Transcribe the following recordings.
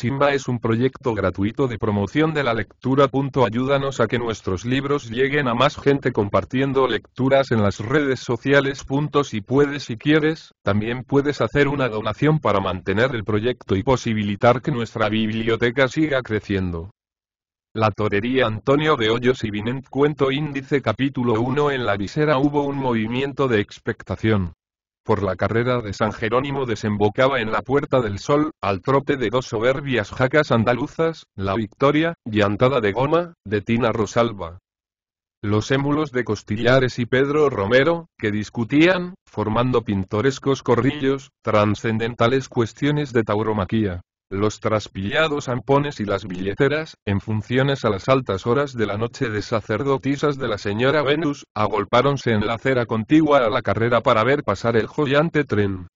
Simba es un proyecto gratuito de promoción de la lectura. Ayúdanos a que nuestros libros lleguen a más gente compartiendo lecturas en las redes sociales. Si puedes y quieres, también puedes hacer una donación para mantener el proyecto y posibilitar que nuestra biblioteca siga creciendo. La torería Antonio de Hoyos y Vinent Cuento Índice Capítulo 1 En la visera hubo un movimiento de expectación por la carrera de San Jerónimo desembocaba en la Puerta del Sol, al trote de dos soberbias jacas andaluzas, la Victoria, llantada de goma, de Tina Rosalba. Los émulos de Costillares y Pedro Romero, que discutían, formando pintorescos corrillos, trascendentales cuestiones de tauromaquía los traspillados ampones y las billeteras, en funciones a las altas horas de la noche de sacerdotisas de la señora Venus, agolpáronse en la acera contigua a la carrera para ver pasar el joyante tren.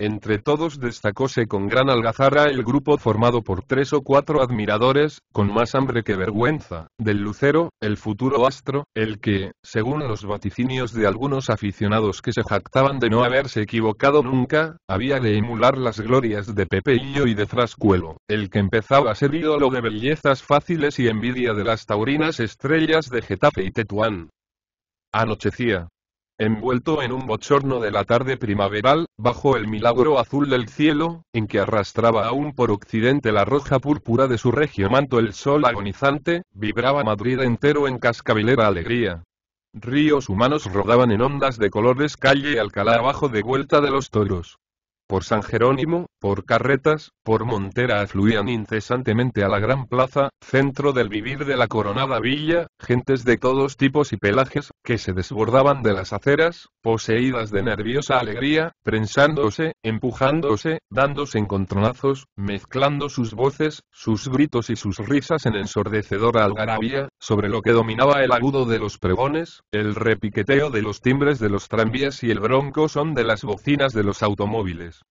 Entre todos destacóse con gran algazara el grupo formado por tres o cuatro admiradores, con más hambre que vergüenza, del lucero, el futuro astro, el que, según los vaticinios de algunos aficionados que se jactaban de no haberse equivocado nunca, había de emular las glorias de Pepeillo y de Frascuelo, el que empezaba a ser ídolo de bellezas fáciles y envidia de las taurinas estrellas de Getafe y Tetuán. Anochecía, envuelto en un bochorno de la tarde primaveral, bajo el milagro azul del cielo, en que arrastraba aún por occidente la roja púrpura de su regio manto el sol agonizante, vibraba Madrid entero en cascabilera alegría. Ríos humanos rodaban en ondas de colores calle Alcalá abajo de vuelta de los toros por San Jerónimo, por carretas, por Montera afluían incesantemente a la gran plaza, centro del vivir de la coronada villa, gentes de todos tipos y pelajes, que se desbordaban de las aceras, poseídas de nerviosa alegría, prensándose, empujándose, dándose encontronazos, mezclando sus voces, sus gritos y sus risas en ensordecedora algarabía, sobre lo que dominaba el agudo de los pregones, el repiqueteo de los timbres de los tranvías y el bronco son de las bocinas de los automóviles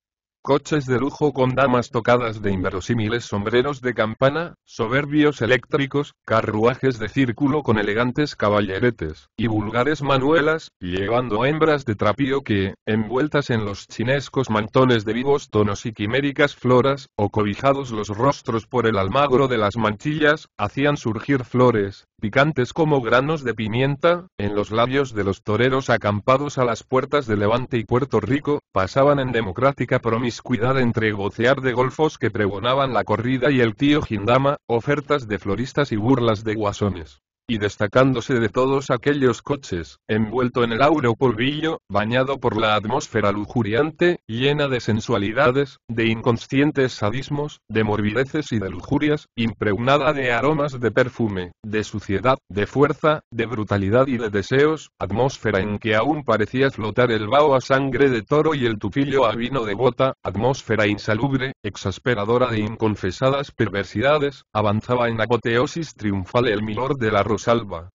coches de lujo con damas tocadas de inverosímiles sombreros de campana, soberbios eléctricos, carruajes de círculo con elegantes caballeretes, y vulgares manuelas, llevando hembras de trapío que, envueltas en los chinescos mantones de vivos tonos y quiméricas floras, o cobijados los rostros por el almagro de las manchillas, hacían surgir flores, picantes como granos de pimienta, en los labios de los toreros acampados a las puertas de Levante y Puerto Rico, pasaban en democrática promiscuidad entre gocear de golfos que pregonaban la corrida y el tío Gindama, ofertas de floristas y burlas de guasones y destacándose de todos aquellos coches, envuelto en el auro polvillo, bañado por la atmósfera lujuriante, llena de sensualidades, de inconscientes sadismos, de morbideces y de lujurias, impregnada de aromas de perfume, de suciedad, de fuerza, de brutalidad y de deseos, atmósfera en que aún parecía flotar el vaho a sangre de toro y el tufillo a vino de bota, atmósfera insalubre, exasperadora de inconfesadas perversidades, avanzaba en apoteosis triunfal el milord de la rosa salva.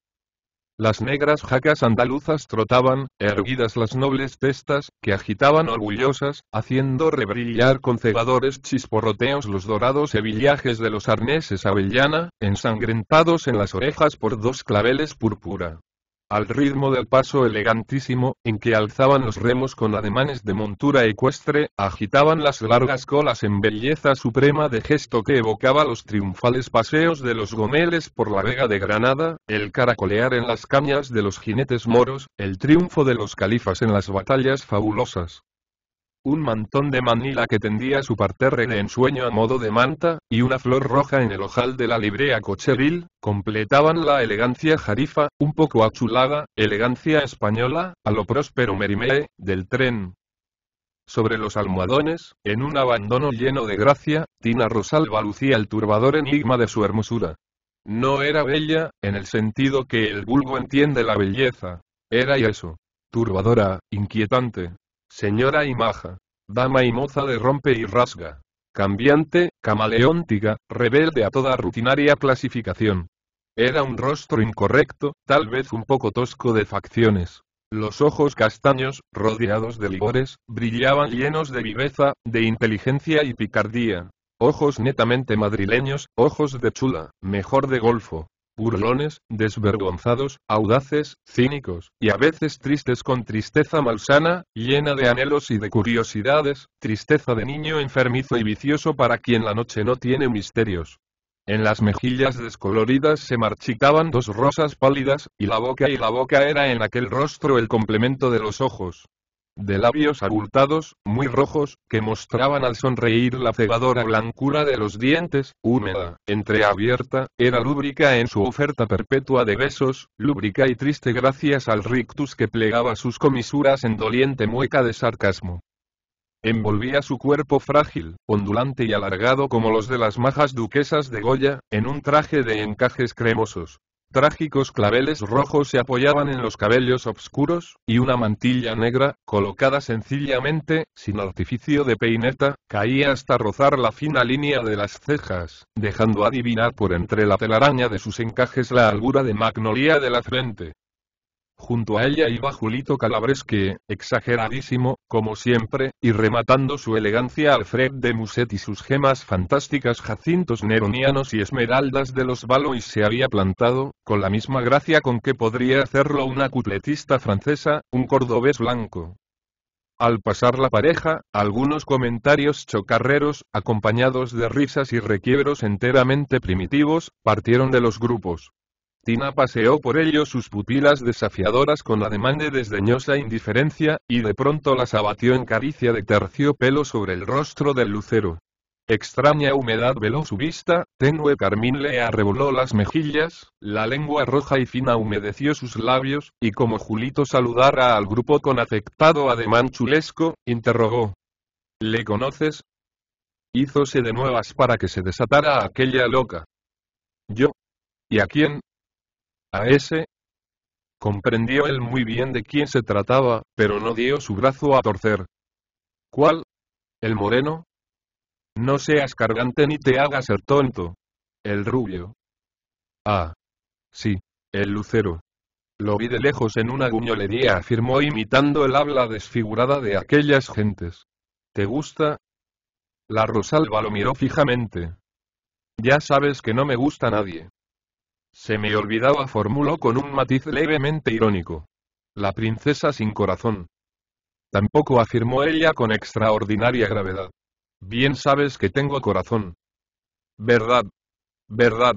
Las negras jacas andaluzas trotaban, erguidas las nobles testas, que agitaban orgullosas, haciendo rebrillar con cegadores chisporroteos los dorados hebillajes de los arneses avellana, ensangrentados en las orejas por dos claveles púrpura al ritmo del paso elegantísimo, en que alzaban los remos con ademanes de montura ecuestre, agitaban las largas colas en belleza suprema de gesto que evocaba los triunfales paseos de los gomeles por la vega de Granada, el caracolear en las cañas de los jinetes moros, el triunfo de los califas en las batallas fabulosas un mantón de manila que tendía su parterre de ensueño a modo de manta, y una flor roja en el ojal de la librea cocheril, completaban la elegancia jarifa, un poco achulada, elegancia española, a lo próspero merimee, del tren. Sobre los almohadones, en un abandono lleno de gracia, Tina Rosalba lucía el turbador enigma de su hermosura. No era bella, en el sentido que el vulgo entiende la belleza. Era y eso. Turbadora, inquietante, señora y maja. Dama y moza de rompe y rasga. Cambiante, camaleóntica, rebelde a toda rutinaria clasificación. Era un rostro incorrecto, tal vez un poco tosco de facciones. Los ojos castaños, rodeados de ligores, brillaban llenos de viveza, de inteligencia y picardía. Ojos netamente madrileños, ojos de chula, mejor de golfo burlones, desvergonzados, audaces, cínicos, y a veces tristes con tristeza malsana, llena de anhelos y de curiosidades, tristeza de niño enfermizo y vicioso para quien la noche no tiene misterios. En las mejillas descoloridas se marchitaban dos rosas pálidas, y la boca y la boca era en aquel rostro el complemento de los ojos de labios abultados, muy rojos, que mostraban al sonreír la cegadora blancura de los dientes, húmeda, entreabierta, era lúbrica en su oferta perpetua de besos, lúbrica y triste gracias al rictus que plegaba sus comisuras en doliente mueca de sarcasmo. Envolvía su cuerpo frágil, ondulante y alargado como los de las majas duquesas de Goya, en un traje de encajes cremosos, Trágicos claveles rojos se apoyaban en los cabellos oscuros, y una mantilla negra, colocada sencillamente, sin artificio de peineta, caía hasta rozar la fina línea de las cejas, dejando adivinar por entre la telaraña de sus encajes la albura de magnolia de la frente. Junto a ella iba Julito Calabresque, exageradísimo, como siempre, y rematando su elegancia Alfred de Musset y sus gemas fantásticas jacintos neronianos y esmeraldas de los Valois se había plantado, con la misma gracia con que podría hacerlo una cupletista francesa, un cordobés blanco. Al pasar la pareja, algunos comentarios chocarreros, acompañados de risas y requiebros enteramente primitivos, partieron de los grupos. Tina paseó por ello sus pupilas desafiadoras con ademán de desdeñosa indiferencia, y de pronto las abatió en caricia de terciopelo sobre el rostro del lucero. Extraña humedad veló su vista, tenue carmín le arreboló las mejillas, la lengua roja y fina humedeció sus labios, y como Julito saludara al grupo con afectado ademán chulesco, interrogó. ¿Le conoces? Hízose de nuevas para que se desatara aquella loca. ¿Yo? ¿Y a quién? A ese comprendió él muy bien de quién se trataba, pero no dio su brazo a torcer. ¿Cuál? ¿El moreno? No seas cargante ni te hagas el tonto. El rubio. Ah. Sí. El lucero. Lo vi de lejos en una guñolería, afirmó imitando el habla desfigurada de aquellas gentes. ¿Te gusta? La Rosalba lo miró fijamente. Ya sabes que no me gusta nadie. Se me olvidaba, formuló con un matiz levemente irónico. La princesa sin corazón. Tampoco afirmó ella con extraordinaria gravedad. Bien sabes que tengo corazón. Verdad. Verdad.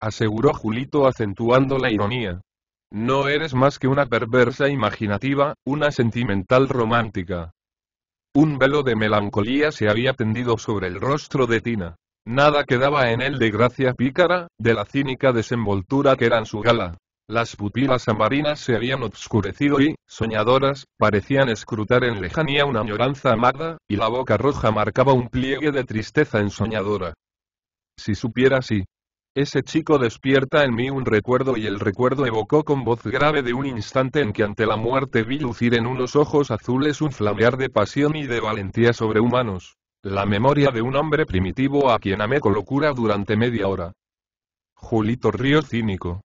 Aseguró Julito acentuando la ironía. No eres más que una perversa imaginativa, una sentimental romántica. Un velo de melancolía se había tendido sobre el rostro de Tina. Nada quedaba en él de gracia pícara, de la cínica desenvoltura que eran su gala. Las pupilas amarinas se habían obscurecido y, soñadoras, parecían escrutar en lejanía una añoranza amada, y la boca roja marcaba un pliegue de tristeza ensoñadora. Si supiera así. Ese chico despierta en mí un recuerdo y el recuerdo evocó con voz grave de un instante en que ante la muerte vi lucir en unos ojos azules un flamear de pasión y de valentía sobrehumanos. La memoria de un hombre primitivo a quien amé con locura durante media hora. Julito Río cínico.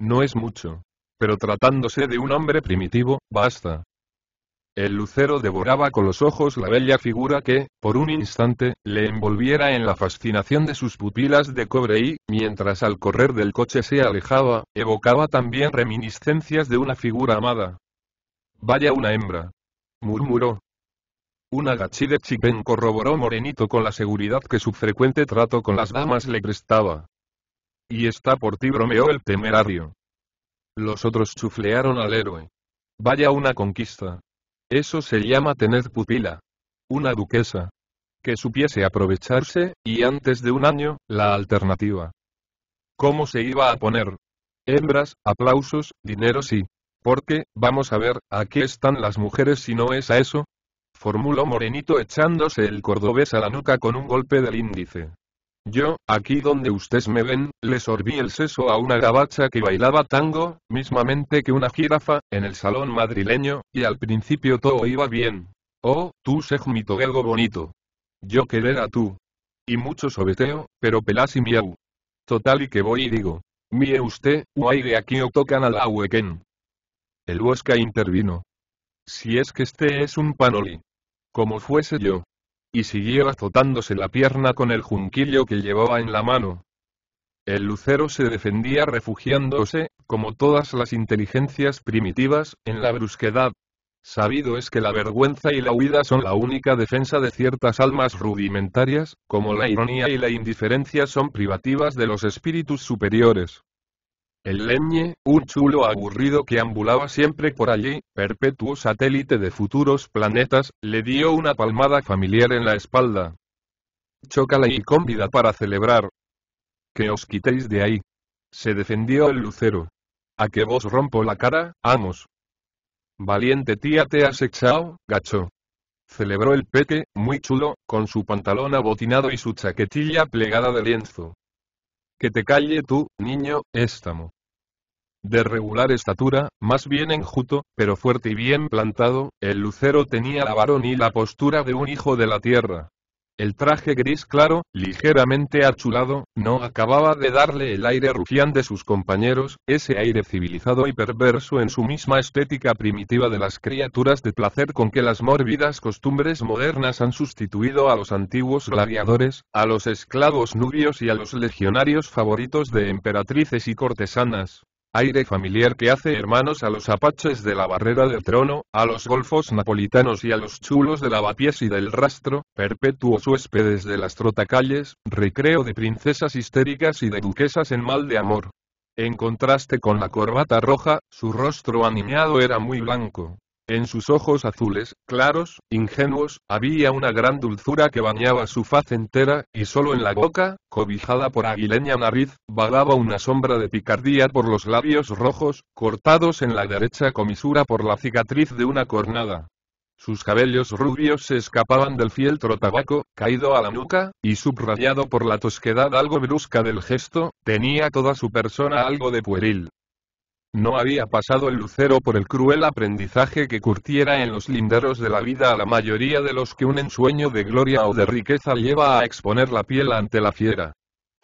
No es mucho. Pero tratándose de un hombre primitivo, basta. El lucero devoraba con los ojos la bella figura que, por un instante, le envolviera en la fascinación de sus pupilas de cobre y, mientras al correr del coche se alejaba, evocaba también reminiscencias de una figura amada. Vaya una hembra. murmuró. Un gachi de Chipen corroboró Morenito con la seguridad que su frecuente trato con las damas le prestaba. Y está por ti bromeó el temerario. Los otros chuflearon al héroe. Vaya una conquista. Eso se llama tener pupila. Una duquesa. Que supiese aprovecharse, y antes de un año, la alternativa. ¿Cómo se iba a poner? Hembras, aplausos, dinero sí. Porque, vamos a ver, aquí están las mujeres si no es a eso, formuló Morenito echándose el cordobés a la nuca con un golpe del índice. Yo, aquí donde ustedes me ven, le sorbí el seso a una gabacha que bailaba tango, mismamente que una jirafa, en el salón madrileño, y al principio todo iba bien. Oh, tú sej mi bonito. Yo querer a tú. Y mucho sobeteo, pero pelas y miau. Total y que voy y digo. Mie usted, o de aquí o tocan al huequen. El huesca intervino. Si es que este es un panoli como fuese yo. Y siguió azotándose la pierna con el junquillo que llevaba en la mano. El lucero se defendía refugiándose, como todas las inteligencias primitivas, en la brusquedad. Sabido es que la vergüenza y la huida son la única defensa de ciertas almas rudimentarias, como la ironía y la indiferencia son privativas de los espíritus superiores. El Leñe, un chulo aburrido que ambulaba siempre por allí, perpetuo satélite de futuros planetas, le dio una palmada familiar en la espalda. Chócala y convida para celebrar. Que os quitéis de ahí. Se defendió el lucero. A que vos rompo la cara, amos. Valiente tía te has echado, gacho. Celebró el peque, muy chulo, con su pantalón abotinado y su chaquetilla plegada de lienzo que te calle tú, niño, éstamo. De regular estatura, más bien enjuto, pero fuerte y bien plantado, el lucero tenía la varón y la postura de un hijo de la tierra. El traje gris claro, ligeramente achulado, no acababa de darle el aire rufián de sus compañeros, ese aire civilizado y perverso en su misma estética primitiva de las criaturas de placer con que las mórbidas costumbres modernas han sustituido a los antiguos gladiadores, a los esclavos nubios y a los legionarios favoritos de emperatrices y cortesanas aire familiar que hace hermanos a los apaches de la barrera del trono, a los golfos napolitanos y a los chulos de lavapiés y del rastro, perpetuos huéspedes de las trotacalles, recreo de princesas histéricas y de duquesas en mal de amor. En contraste con la corbata roja, su rostro animado era muy blanco, en sus ojos azules, claros, ingenuos, había una gran dulzura que bañaba su faz entera, y solo en la boca, cobijada por aguileña nariz, vagaba una sombra de picardía por los labios rojos, cortados en la derecha comisura por la cicatriz de una cornada. Sus cabellos rubios se escapaban del fieltro tabaco, caído a la nuca, y subrayado por la tosquedad algo brusca del gesto, tenía toda su persona algo de pueril, no había pasado el lucero por el cruel aprendizaje que curtiera en los linderos de la vida a la mayoría de los que un ensueño de gloria o de riqueza lleva a exponer la piel ante la fiera.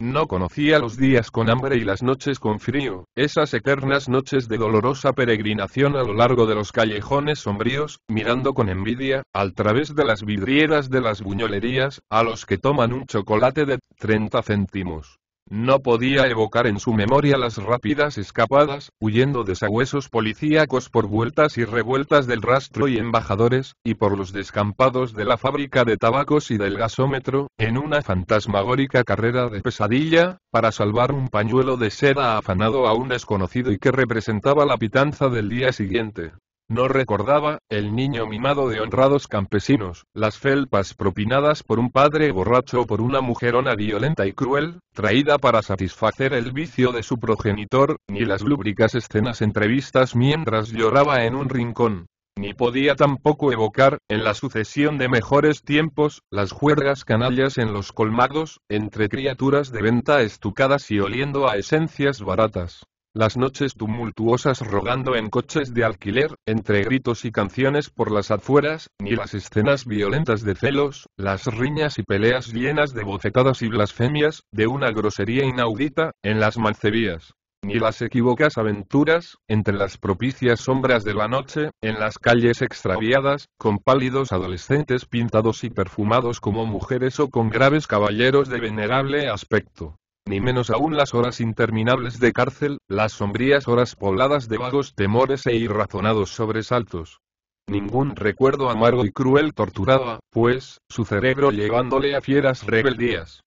No conocía los días con hambre y las noches con frío, esas eternas noches de dolorosa peregrinación a lo largo de los callejones sombríos, mirando con envidia, al través de las vidrieras de las buñolerías, a los que toman un chocolate de 30 céntimos. No podía evocar en su memoria las rápidas escapadas, huyendo de sabuesos policíacos por vueltas y revueltas del rastro y embajadores, y por los descampados de la fábrica de tabacos y del gasómetro, en una fantasmagórica carrera de pesadilla, para salvar un pañuelo de seda afanado a un desconocido y que representaba la pitanza del día siguiente. No recordaba, el niño mimado de honrados campesinos, las felpas propinadas por un padre borracho o por una mujerona violenta y cruel, traída para satisfacer el vicio de su progenitor, ni las lúbricas escenas entrevistas mientras lloraba en un rincón. Ni podía tampoco evocar, en la sucesión de mejores tiempos, las juergas canallas en los colmados, entre criaturas de venta estucadas y oliendo a esencias baratas las noches tumultuosas rogando en coches de alquiler, entre gritos y canciones por las afueras, ni las escenas violentas de celos, las riñas y peleas llenas de bofetadas y blasfemias, de una grosería inaudita, en las mancebías ni las equívocas aventuras, entre las propicias sombras de la noche, en las calles extraviadas, con pálidos adolescentes pintados y perfumados como mujeres o con graves caballeros de venerable aspecto ni menos aún las horas interminables de cárcel, las sombrías horas pobladas de vagos temores e irrazonados sobresaltos. Ningún recuerdo amargo y cruel torturaba, pues, su cerebro llevándole a fieras rebeldías.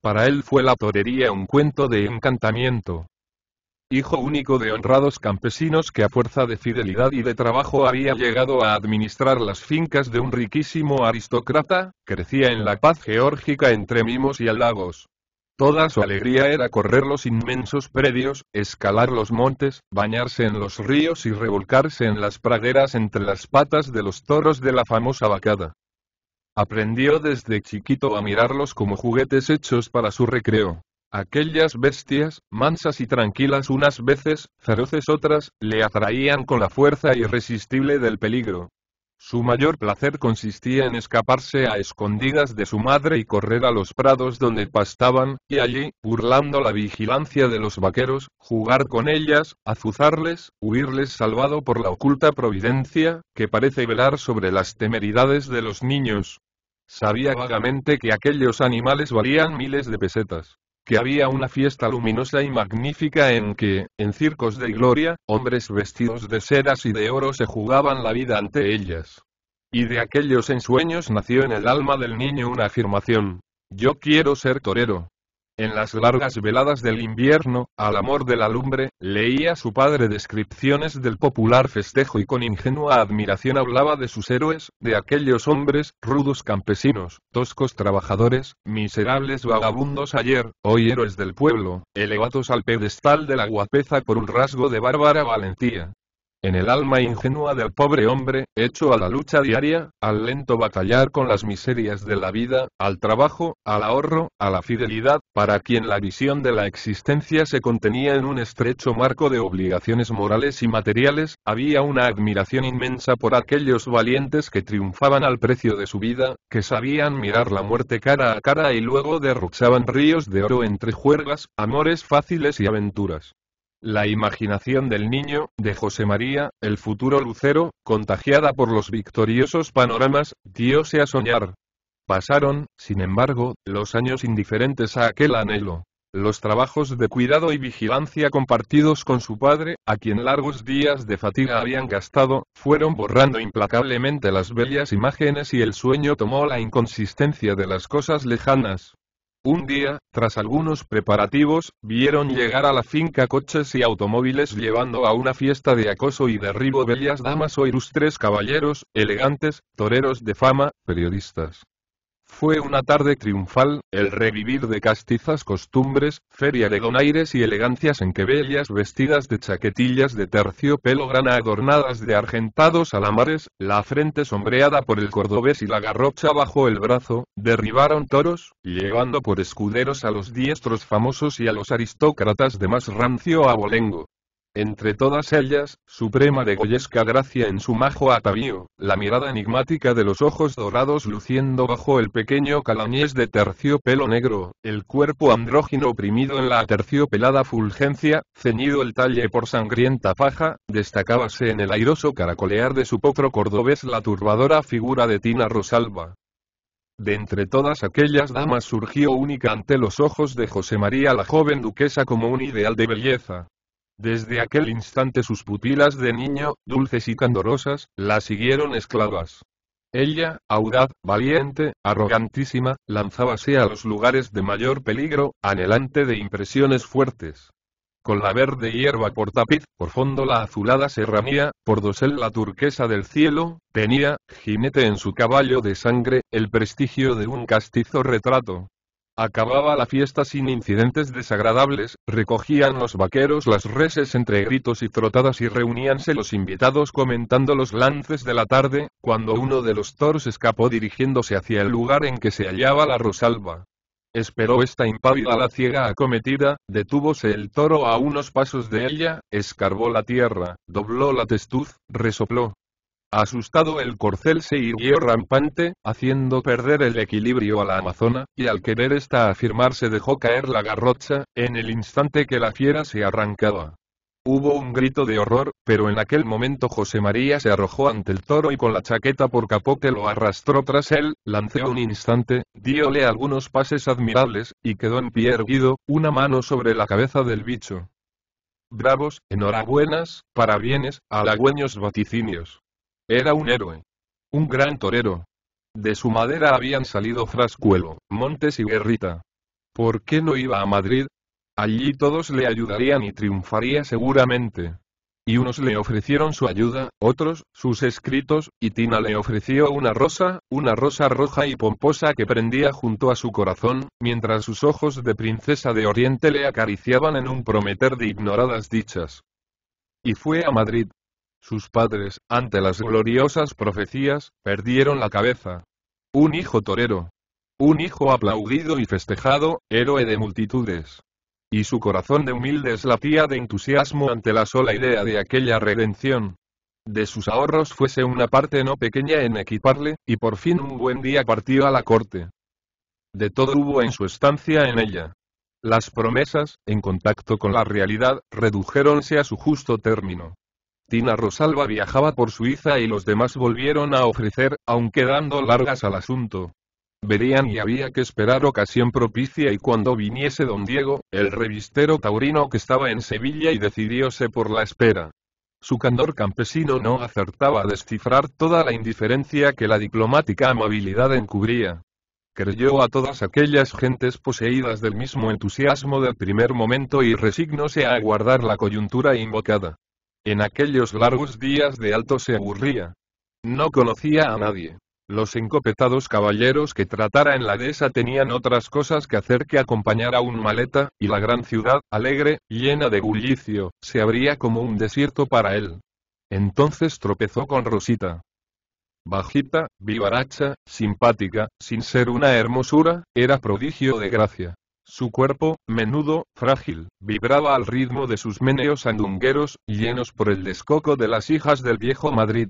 Para él fue la torería un cuento de encantamiento. Hijo único de honrados campesinos que a fuerza de fidelidad y de trabajo había llegado a administrar las fincas de un riquísimo aristócrata, crecía en la paz geórgica entre mimos y Alagos. Toda su alegría era correr los inmensos predios, escalar los montes, bañarse en los ríos y revolcarse en las praderas entre las patas de los toros de la famosa vacada. Aprendió desde chiquito a mirarlos como juguetes hechos para su recreo. Aquellas bestias, mansas y tranquilas unas veces, feroces otras, le atraían con la fuerza irresistible del peligro, su mayor placer consistía en escaparse a escondidas de su madre y correr a los prados donde pastaban, y allí, burlando la vigilancia de los vaqueros, jugar con ellas, azuzarles, huirles salvado por la oculta providencia, que parece velar sobre las temeridades de los niños. Sabía vagamente que aquellos animales valían miles de pesetas que había una fiesta luminosa y magnífica en que, en circos de gloria, hombres vestidos de sedas y de oro se jugaban la vida ante ellas. Y de aquellos ensueños nació en el alma del niño una afirmación. Yo quiero ser torero. En las largas veladas del invierno, al amor de la lumbre, leía su padre descripciones del popular festejo y con ingenua admiración hablaba de sus héroes, de aquellos hombres, rudos campesinos, toscos trabajadores, miserables vagabundos ayer, hoy héroes del pueblo, elevados al pedestal de la guapeza por un rasgo de bárbara valentía, en el alma ingenua del pobre hombre, hecho a la lucha diaria, al lento batallar con las miserias de la vida, al trabajo, al ahorro, a la fidelidad, para quien la visión de la existencia se contenía en un estrecho marco de obligaciones morales y materiales, había una admiración inmensa por aquellos valientes que triunfaban al precio de su vida, que sabían mirar la muerte cara a cara y luego derrochaban ríos de oro entre juergas, amores fáciles y aventuras. La imaginación del niño, de José María, el futuro lucero, contagiada por los victoriosos panoramas, diose a soñar. Pasaron, sin embargo, los años indiferentes a aquel anhelo. Los trabajos de cuidado y vigilancia compartidos con su padre, a quien largos días de fatiga habían gastado, fueron borrando implacablemente las bellas imágenes y el sueño tomó la inconsistencia de las cosas lejanas. Un día, tras algunos preparativos, vieron llegar a la finca coches y automóviles llevando a una fiesta de acoso y derribo bellas damas o ilustres caballeros, elegantes, toreros de fama, periodistas, fue una tarde triunfal, el revivir de castizas costumbres, feria de donaires y elegancias en que bellas vestidas de chaquetillas de pelo grana adornadas de argentados alamares, la frente sombreada por el cordobés y la garrocha bajo el brazo, derribaron toros, llevando por escuderos a los diestros famosos y a los aristócratas de más rancio abolengo. Entre todas ellas, suprema de goyesca gracia en su majo atavío, la mirada enigmática de los ojos dorados luciendo bajo el pequeño calañés de terciopelo negro, el cuerpo andrógino oprimido en la terciopelada fulgencia, ceñido el talle por sangrienta faja, destacábase en el airoso caracolear de su potro cordobés la turbadora figura de Tina Rosalba. De entre todas aquellas damas surgió única ante los ojos de José María la joven duquesa como un ideal de belleza, desde aquel instante sus pupilas de niño, dulces y candorosas, la siguieron esclavas. Ella, audaz, valiente, arrogantísima, lanzábase a los lugares de mayor peligro, anhelante de impresiones fuertes. Con la verde hierba por tapiz, por fondo la azulada serranía, por dosel la turquesa del cielo, tenía, jinete en su caballo de sangre, el prestigio de un castizo retrato. Acababa la fiesta sin incidentes desagradables, recogían los vaqueros las reses entre gritos y trotadas y reuníanse los invitados comentando los lances de la tarde, cuando uno de los toros escapó dirigiéndose hacia el lugar en que se hallaba la Rosalba. Esperó esta impávida la ciega acometida, detúvose el toro a unos pasos de ella, escarbó la tierra, dobló la testuz, resopló, Asustado el corcel se irguió rampante, haciendo perder el equilibrio a la amazona, y al querer esta afirmarse dejó caer la garrocha, en el instante que la fiera se arrancaba. Hubo un grito de horror, pero en aquel momento José María se arrojó ante el toro y con la chaqueta por capote lo arrastró tras él, lanzó un instante, diole algunos pases admirables, y quedó en pie erguido, una mano sobre la cabeza del bicho. Bravos, enhorabuenas, parabienes, halagüeños vaticinios. Era un héroe. Un gran torero. De su madera habían salido Frascuelo, Montes y Guerrita. ¿Por qué no iba a Madrid? Allí todos le ayudarían y triunfaría seguramente. Y unos le ofrecieron su ayuda, otros, sus escritos, y Tina le ofreció una rosa, una rosa roja y pomposa que prendía junto a su corazón, mientras sus ojos de princesa de Oriente le acariciaban en un prometer de ignoradas dichas. Y fue a Madrid. Sus padres, ante las gloriosas profecías, perdieron la cabeza. Un hijo torero. Un hijo aplaudido y festejado, héroe de multitudes. Y su corazón de humildes latía de entusiasmo ante la sola idea de aquella redención. De sus ahorros fuese una parte no pequeña en equiparle, y por fin un buen día partió a la corte. De todo hubo en su estancia en ella. Las promesas, en contacto con la realidad, redujéronse a su justo término. Tina Rosalba viajaba por Suiza y los demás volvieron a ofrecer, aunque dando largas al asunto. Verían y había que esperar ocasión propicia y cuando viniese don Diego, el revistero taurino que estaba en Sevilla y decidióse por la espera. Su candor campesino no acertaba a descifrar toda la indiferencia que la diplomática amabilidad encubría. Creyó a todas aquellas gentes poseídas del mismo entusiasmo del primer momento y resignóse a aguardar la coyuntura invocada. En aquellos largos días de alto se aburría. No conocía a nadie. Los encopetados caballeros que tratara en la dehesa tenían otras cosas que hacer que acompañar a un maleta, y la gran ciudad, alegre, llena de bullicio, se abría como un desierto para él. Entonces tropezó con Rosita. Bajita, vivaracha, simpática, sin ser una hermosura, era prodigio de gracia. Su cuerpo, menudo, frágil, vibraba al ritmo de sus meneos andungueros, llenos por el descoco de las hijas del viejo Madrid.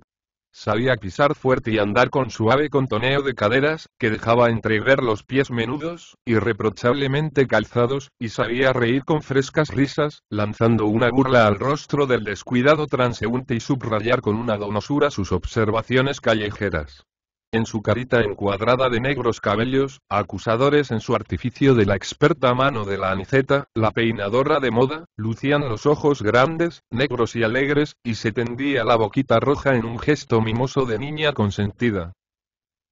Sabía pisar fuerte y andar con suave contoneo de caderas, que dejaba entrever los pies menudos, irreprochablemente calzados, y sabía reír con frescas risas, lanzando una burla al rostro del descuidado transeúnte y subrayar con una donosura sus observaciones callejeras en su carita encuadrada de negros cabellos, acusadores en su artificio de la experta mano de la aniceta, la peinadora de moda, lucían los ojos grandes, negros y alegres, y se tendía la boquita roja en un gesto mimoso de niña consentida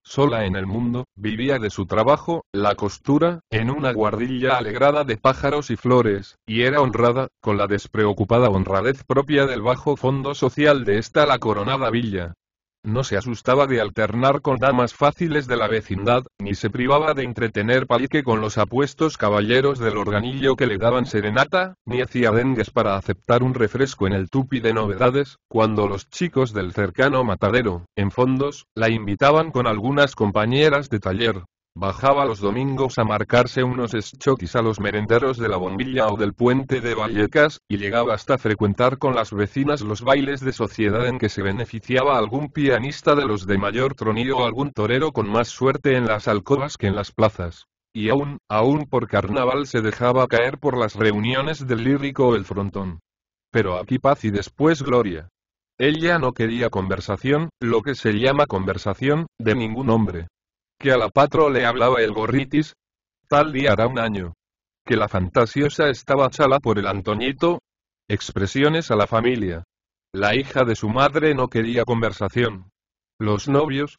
sola en el mundo, vivía de su trabajo, la costura, en una guardilla alegrada de pájaros y flores, y era honrada, con la despreocupada honradez propia del bajo fondo social de esta la coronada villa no se asustaba de alternar con damas fáciles de la vecindad, ni se privaba de entretener palique con los apuestos caballeros del organillo que le daban serenata, ni hacía dengues para aceptar un refresco en el tupi de novedades, cuando los chicos del cercano matadero, en fondos, la invitaban con algunas compañeras de taller, Bajaba los domingos a marcarse unos choquis a los merenderos de la bombilla o del puente de Vallecas, y llegaba hasta frecuentar con las vecinas los bailes de sociedad en que se beneficiaba algún pianista de los de mayor tronío o algún torero con más suerte en las alcobas que en las plazas. Y aún, aún por carnaval se dejaba caer por las reuniones del lírico o el frontón. Pero aquí paz y después gloria. Ella no quería conversación, lo que se llama conversación, de ningún hombre que a la patro le hablaba el gorritis. Tal día hará un año. Que la fantasiosa estaba chala por el Antoñito. Expresiones a la familia. La hija de su madre no quería conversación. Los novios.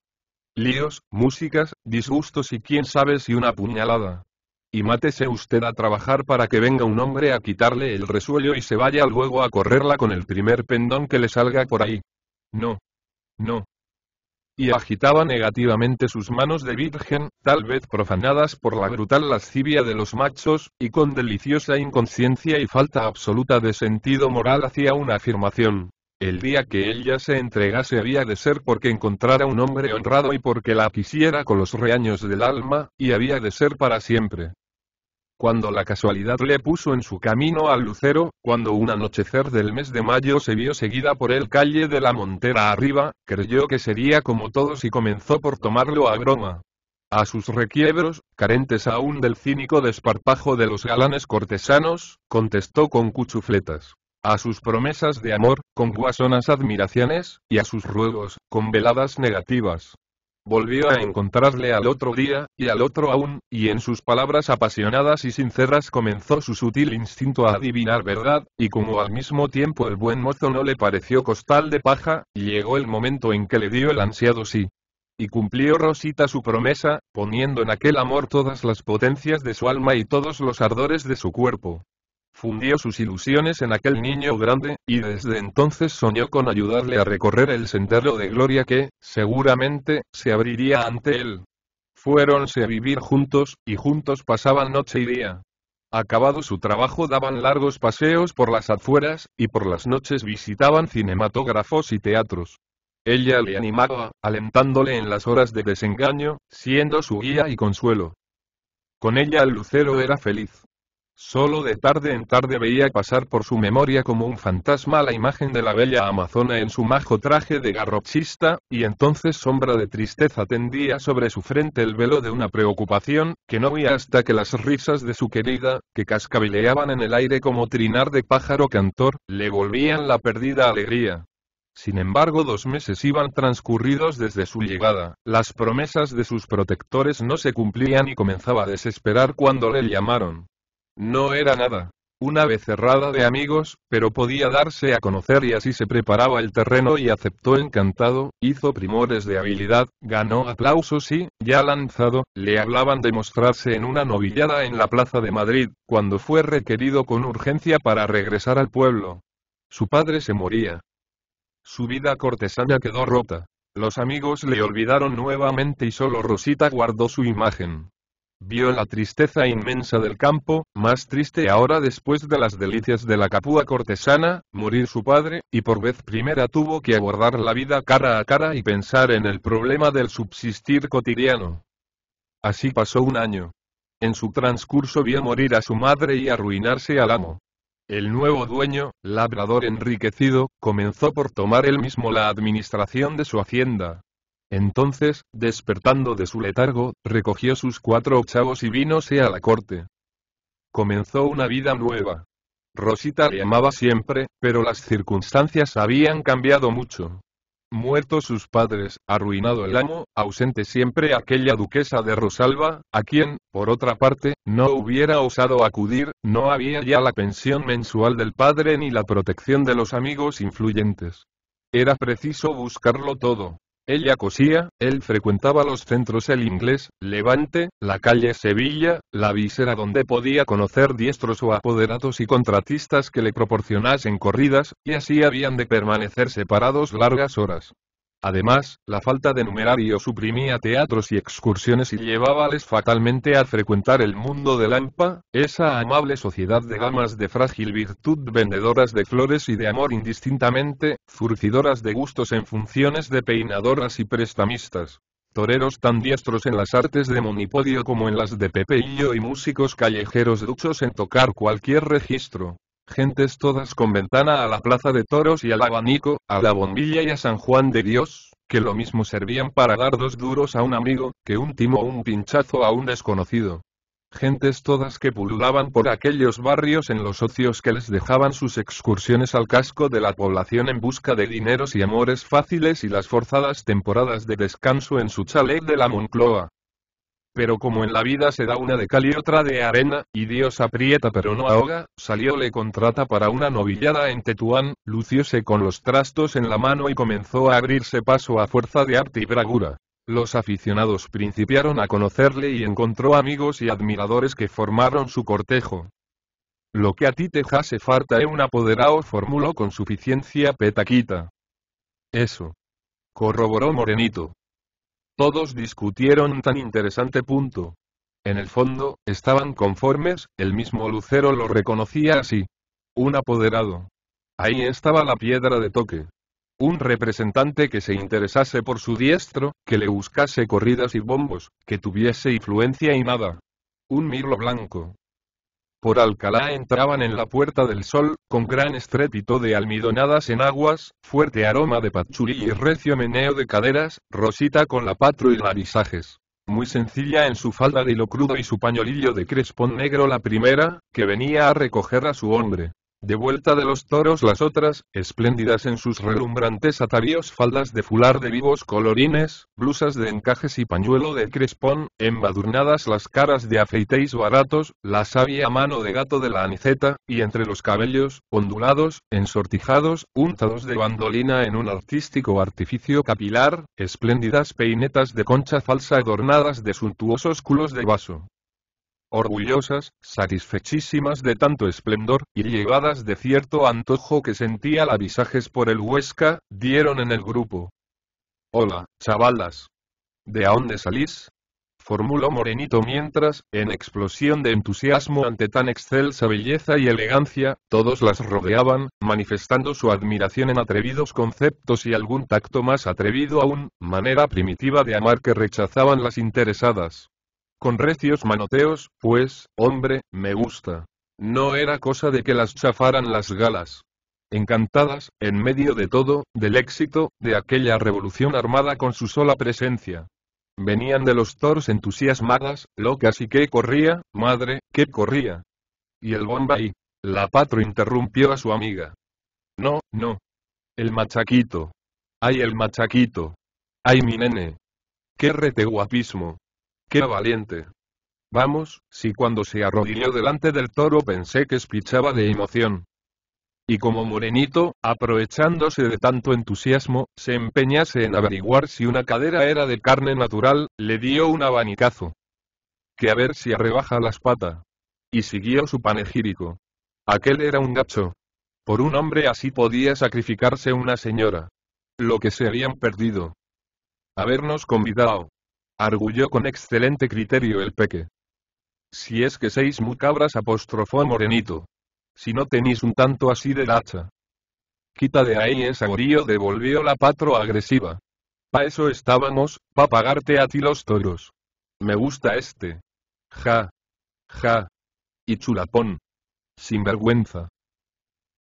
Líos, músicas, disgustos y quién sabe si una puñalada. Y mátese usted a trabajar para que venga un hombre a quitarle el resuello y se vaya luego a correrla con el primer pendón que le salga por ahí. No. No y agitaba negativamente sus manos de virgen, tal vez profanadas por la brutal lascivia de los machos, y con deliciosa inconsciencia y falta absoluta de sentido moral hacía una afirmación. El día que ella se entregase había de ser porque encontrara un hombre honrado y porque la quisiera con los reaños del alma, y había de ser para siempre cuando la casualidad le puso en su camino al lucero, cuando un anochecer del mes de mayo se vio seguida por el calle de la montera arriba, creyó que sería como todos y comenzó por tomarlo a broma. A sus requiebros, carentes aún del cínico desparpajo de los galanes cortesanos, contestó con cuchufletas. A sus promesas de amor, con guasonas admiraciones, y a sus ruegos, con veladas negativas. Volvió a encontrarle al otro día, y al otro aún, y en sus palabras apasionadas y sinceras comenzó su sutil instinto a adivinar verdad, y como al mismo tiempo el buen mozo no le pareció costal de paja, llegó el momento en que le dio el ansiado sí. Y cumplió Rosita su promesa, poniendo en aquel amor todas las potencias de su alma y todos los ardores de su cuerpo fundió sus ilusiones en aquel niño grande, y desde entonces soñó con ayudarle a recorrer el sendero de gloria que, seguramente, se abriría ante él. Fuéronse a vivir juntos, y juntos pasaban noche y día. Acabado su trabajo daban largos paseos por las afueras, y por las noches visitaban cinematógrafos y teatros. Ella le animaba, alentándole en las horas de desengaño, siendo su guía y consuelo. Con ella el lucero era feliz. Solo de tarde en tarde veía pasar por su memoria como un fantasma la imagen de la bella amazona en su majo traje de garrochista, y entonces sombra de tristeza tendía sobre su frente el velo de una preocupación, que no oía hasta que las risas de su querida, que cascabileaban en el aire como trinar de pájaro cantor, le volvían la perdida alegría. Sin embargo, dos meses iban transcurridos desde su llegada, las promesas de sus protectores no se cumplían y comenzaba a desesperar cuando le llamaron. No era nada. Una vez cerrada de amigos, pero podía darse a conocer y así se preparaba el terreno y aceptó encantado, hizo primores de habilidad, ganó aplausos y, ya lanzado, le hablaban de mostrarse en una novillada en la Plaza de Madrid, cuando fue requerido con urgencia para regresar al pueblo. Su padre se moría. Su vida cortesana quedó rota. Los amigos le olvidaron nuevamente y solo Rosita guardó su imagen. Vio la tristeza inmensa del campo, más triste ahora después de las delicias de la capúa cortesana, morir su padre, y por vez primera tuvo que abordar la vida cara a cara y pensar en el problema del subsistir cotidiano. Así pasó un año. En su transcurso vio morir a su madre y arruinarse al amo. El nuevo dueño, labrador enriquecido, comenzó por tomar él mismo la administración de su hacienda, entonces, despertando de su letargo, recogió sus cuatro ochavos y vínose a la corte. Comenzó una vida nueva. Rosita le amaba siempre, pero las circunstancias habían cambiado mucho. Muertos sus padres, arruinado el amo, ausente siempre aquella duquesa de Rosalba, a quien, por otra parte, no hubiera osado acudir, no había ya la pensión mensual del padre ni la protección de los amigos influyentes. Era preciso buscarlo todo. Ella cosía, él frecuentaba los centros El Inglés, Levante, la calle Sevilla, la visera donde podía conocer diestros o apoderados y contratistas que le proporcionasen corridas, y así habían de permanecer separados largas horas. Además, la falta de numerario suprimía teatros y excursiones y llevábales fatalmente a frecuentar el mundo de Lampa, esa amable sociedad de damas de frágil virtud vendedoras de flores y de amor indistintamente, zurcidoras de gustos en funciones de peinadoras y prestamistas toreros tan diestros en las artes de monipodio como en las de Pepeillo y músicos callejeros duchos en tocar cualquier registro, Gentes todas con ventana a la plaza de toros y al abanico, a la bombilla y a San Juan de Dios, que lo mismo servían para dar dos duros a un amigo, que un timo o un pinchazo a un desconocido. Gentes todas que pululaban por aquellos barrios en los ocios que les dejaban sus excursiones al casco de la población en busca de dineros y amores fáciles y las forzadas temporadas de descanso en su chalet de la Moncloa pero como en la vida se da una de cal y otra de arena, y Dios aprieta pero no ahoga, salió le contrata para una novillada en Tetuán, lucióse con los trastos en la mano y comenzó a abrirse paso a fuerza de arte y bragura. Los aficionados principiaron a conocerle y encontró amigos y admiradores que formaron su cortejo. Lo que a ti te hace falta es eh, un apoderado formuló con suficiencia Petaquita. Eso. Corroboró Morenito. Todos discutieron tan interesante punto. En el fondo, estaban conformes, el mismo Lucero lo reconocía así. Un apoderado. Ahí estaba la piedra de toque. Un representante que se interesase por su diestro, que le buscase corridas y bombos, que tuviese influencia y nada. Un mirlo blanco, por Alcalá entraban en la Puerta del Sol, con gran estrépito de almidonadas en aguas, fuerte aroma de pachulí y recio meneo de caderas, Rosita con la patro y narizajes. muy sencilla en su falda de hilo crudo y su pañolillo de crespón negro la primera, que venía a recoger a su hombre. De vuelta de los toros las otras, espléndidas en sus relumbrantes atavíos faldas de fular de vivos colorines, blusas de encajes y pañuelo de crespón, embadurnadas las caras de afeitéis baratos, la sabia mano de gato de la aniceta, y entre los cabellos, ondulados, ensortijados, untados de bandolina en un artístico artificio capilar, espléndidas peinetas de concha falsa adornadas de suntuosos culos de vaso orgullosas, satisfechísimas de tanto esplendor, y llevadas de cierto antojo que sentía la visajes por el Huesca, dieron en el grupo. Hola, chavalas. ¿De a dónde salís? formuló Morenito mientras, en explosión de entusiasmo ante tan excelsa belleza y elegancia, todos las rodeaban, manifestando su admiración en atrevidos conceptos y algún tacto más atrevido aún, manera primitiva de amar que rechazaban las interesadas. Con recios manoteos, pues, hombre, me gusta. No era cosa de que las chafaran las galas. Encantadas, en medio de todo, del éxito, de aquella revolución armada con su sola presencia. Venían de los toros entusiasmadas, locas y que corría, madre, que corría. Y el Bombay. La patro interrumpió a su amiga. No, no. El machaquito. Ay, el machaquito. Ay, mi nene. Qué rete guapismo. ¡Qué valiente! Vamos, si cuando se arrodilló delante del toro pensé que espichaba de emoción. Y como Morenito, aprovechándose de tanto entusiasmo, se empeñase en averiguar si una cadera era de carne natural, le dio un abanicazo. Que a ver si arrebaja las patas. Y siguió su panegírico. Aquel era un gacho. Por un hombre así podía sacrificarse una señora. Lo que se habían perdido. Habernos convidado. Argulló con excelente criterio el peque. Si es que seis mucabras apostrofó a Morenito. Si no tenéis un tanto así de hacha. Quita de ahí esa gorío devolvió la patro agresiva. Pa eso estábamos, pa pagarte a ti los toros. Me gusta este. Ja. Ja. Y chulapón. Sin vergüenza.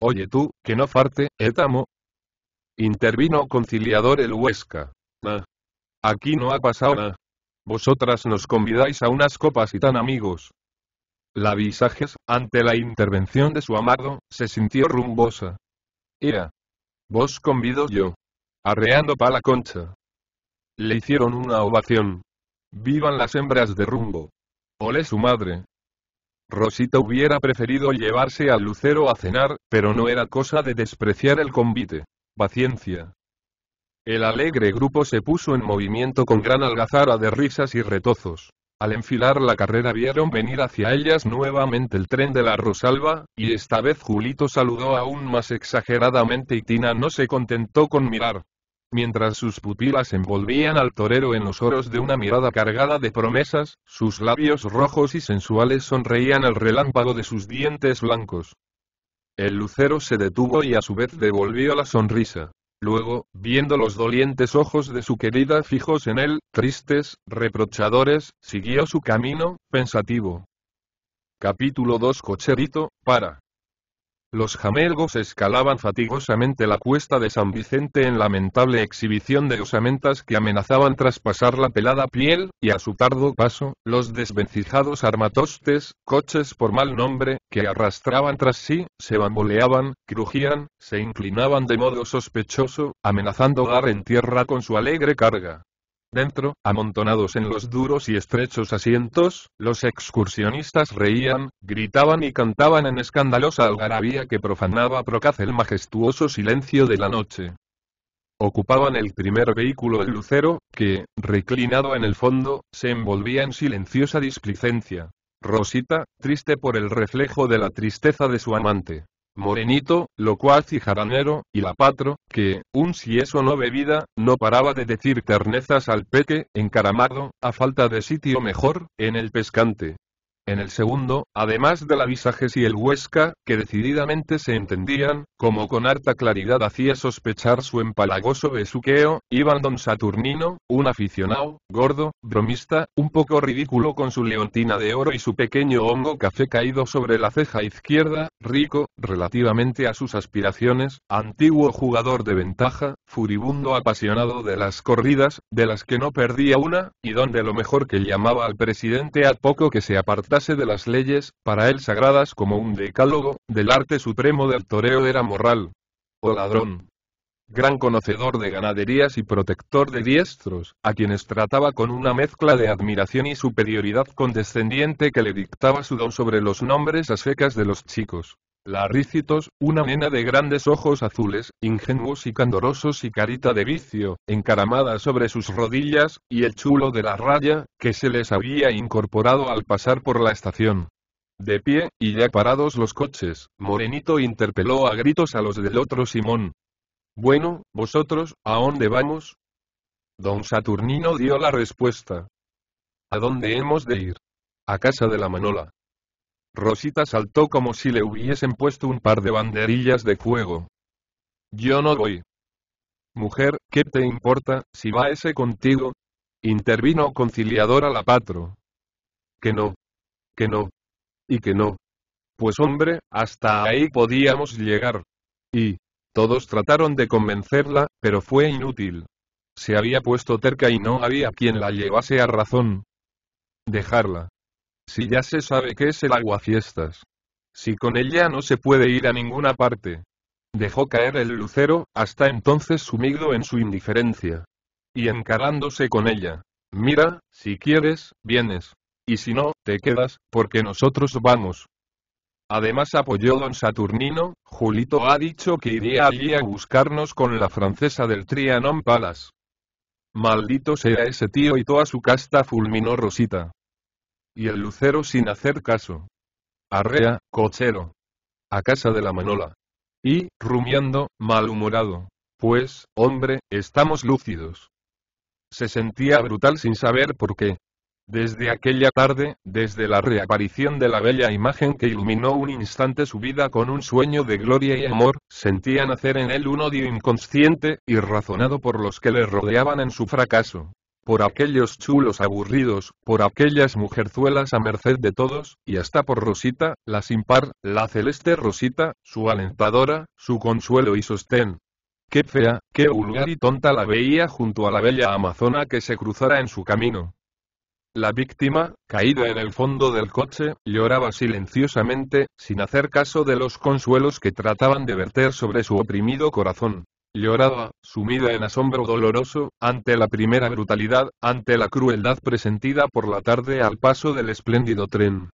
Oye tú, que no farte, etamo. Eh, Intervino conciliador el Huesca. Ma. Ah. Aquí no ha pasado nada. Vosotras nos convidáis a unas copas y tan amigos. La Visajes, ante la intervención de su amado, se sintió rumbosa. Era. Vos convido yo. Arreando pa la concha. Le hicieron una ovación. Vivan las hembras de rumbo. Ole su madre. Rosita hubiera preferido llevarse al lucero a cenar, pero no era cosa de despreciar el convite. Paciencia. El alegre grupo se puso en movimiento con gran algazara de risas y retozos. Al enfilar la carrera vieron venir hacia ellas nuevamente el tren de la Rosalba, y esta vez Julito saludó aún más exageradamente y Tina no se contentó con mirar. Mientras sus pupilas envolvían al torero en los oros de una mirada cargada de promesas, sus labios rojos y sensuales sonreían al relámpago de sus dientes blancos. El lucero se detuvo y a su vez devolvió la sonrisa. Luego, viendo los dolientes ojos de su querida fijos en él, tristes, reprochadores, siguió su camino, pensativo. Capítulo 2 Cocherito, para. Los jamelgos escalaban fatigosamente la cuesta de San Vicente en lamentable exhibición de osamentas que amenazaban traspasar la pelada piel, y a su tardo paso, los desvencijados armatostes, coches por mal nombre, que arrastraban tras sí, se bamboleaban, crujían, se inclinaban de modo sospechoso, amenazando dar en tierra con su alegre carga. Dentro, amontonados en los duros y estrechos asientos, los excursionistas reían, gritaban y cantaban en escandalosa algarabía que profanaba procaz el majestuoso silencio de la noche. Ocupaban el primer vehículo el lucero, que, reclinado en el fondo, se envolvía en silenciosa displicencia. Rosita, triste por el reflejo de la tristeza de su amante, morenito, lo y jaranero, y la patro, que, un si eso no bebida, no paraba de decir ternezas al peque, encaramado, a falta de sitio mejor, en el pescante, en el segundo, además de la visajes y el Huesca, que decididamente se entendían, como con harta claridad hacía sospechar su empalagoso besuqueo, iban don Saturnino, un aficionado, gordo, bromista, un poco ridículo con su leontina de oro y su pequeño hongo café caído sobre la ceja izquierda, rico, relativamente a sus aspiraciones, antiguo jugador de ventaja, furibundo apasionado de las corridas, de las que no perdía una, y donde lo mejor que llamaba al presidente a poco que se apartase de las leyes, para él sagradas como un decálogo, del arte supremo del toreo era morral. O oh ladrón. Gran conocedor de ganaderías y protector de diestros, a quienes trataba con una mezcla de admiración y superioridad condescendiente que le dictaba su don sobre los nombres a secas de los chicos la Rícitos, una nena de grandes ojos azules, ingenuos y candorosos y carita de vicio, encaramada sobre sus rodillas, y el chulo de la raya, que se les había incorporado al pasar por la estación. De pie, y ya parados los coches, Morenito interpeló a gritos a los del otro Simón. Bueno, vosotros, ¿a dónde vamos? Don Saturnino dio la respuesta. ¿A dónde hemos de ir? A casa de la Manola. Rosita saltó como si le hubiesen puesto un par de banderillas de fuego. Yo no voy. Mujer, ¿qué te importa, si va ese contigo? Intervino conciliadora la patro. Que no. Que no. Y que no. Pues hombre, hasta ahí podíamos llegar. Y, todos trataron de convencerla, pero fue inútil. Se había puesto terca y no había quien la llevase a razón. Dejarla. Si ya se sabe que es el aguafiestas. Si con ella no se puede ir a ninguna parte. Dejó caer el lucero, hasta entonces sumido en su indiferencia. Y encarándose con ella. Mira, si quieres, vienes. Y si no, te quedas, porque nosotros vamos. Además apoyó don Saturnino, Julito ha dicho que iría allí a buscarnos con la francesa del Trianon Palace. Maldito sea ese tío y toda su casta fulminó Rosita. Y el lucero sin hacer caso. Arrea, cochero. A casa de la Manola. Y, rumiando, malhumorado. Pues, hombre, estamos lúcidos. Se sentía brutal sin saber por qué. Desde aquella tarde, desde la reaparición de la bella imagen que iluminó un instante su vida con un sueño de gloria y amor, sentía nacer en él un odio inconsciente, y razonado por los que le rodeaban en su fracaso por aquellos chulos aburridos, por aquellas mujerzuelas a merced de todos, y hasta por Rosita, la sin par, la celeste Rosita, su alentadora, su consuelo y sostén. Qué fea, qué vulgar y tonta la veía junto a la bella amazona que se cruzara en su camino. La víctima, caída en el fondo del coche, lloraba silenciosamente, sin hacer caso de los consuelos que trataban de verter sobre su oprimido corazón lloraba, sumida en asombro doloroso, ante la primera brutalidad, ante la crueldad presentida por la tarde al paso del espléndido tren.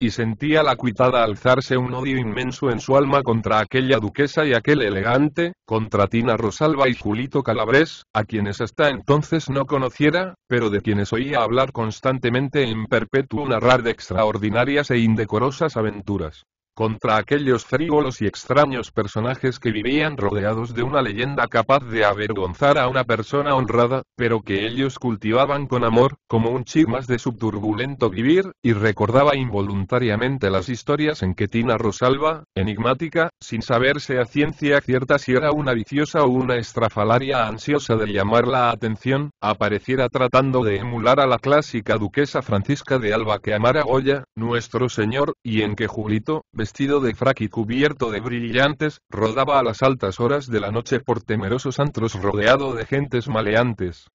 Y sentía la cuitada alzarse un odio inmenso en su alma contra aquella duquesa y aquel elegante, contra Tina Rosalba y Julito Calabrés, a quienes hasta entonces no conociera, pero de quienes oía hablar constantemente en perpetuo narrar de extraordinarias e indecorosas aventuras contra aquellos frívolos y extraños personajes que vivían rodeados de una leyenda capaz de avergonzar a una persona honrada, pero que ellos cultivaban con amor, como un más de subturbulento vivir, y recordaba involuntariamente las historias en que Tina Rosalba, enigmática, sin saberse a ciencia cierta si era una viciosa o una estrafalaria ansiosa de llamar la atención, apareciera tratando de emular a la clásica duquesa Francisca de Alba que amara Goya, nuestro señor, y en que Julito, vestido de frac y cubierto de brillantes, rodaba a las altas horas de la noche por temerosos antros rodeado de gentes maleantes.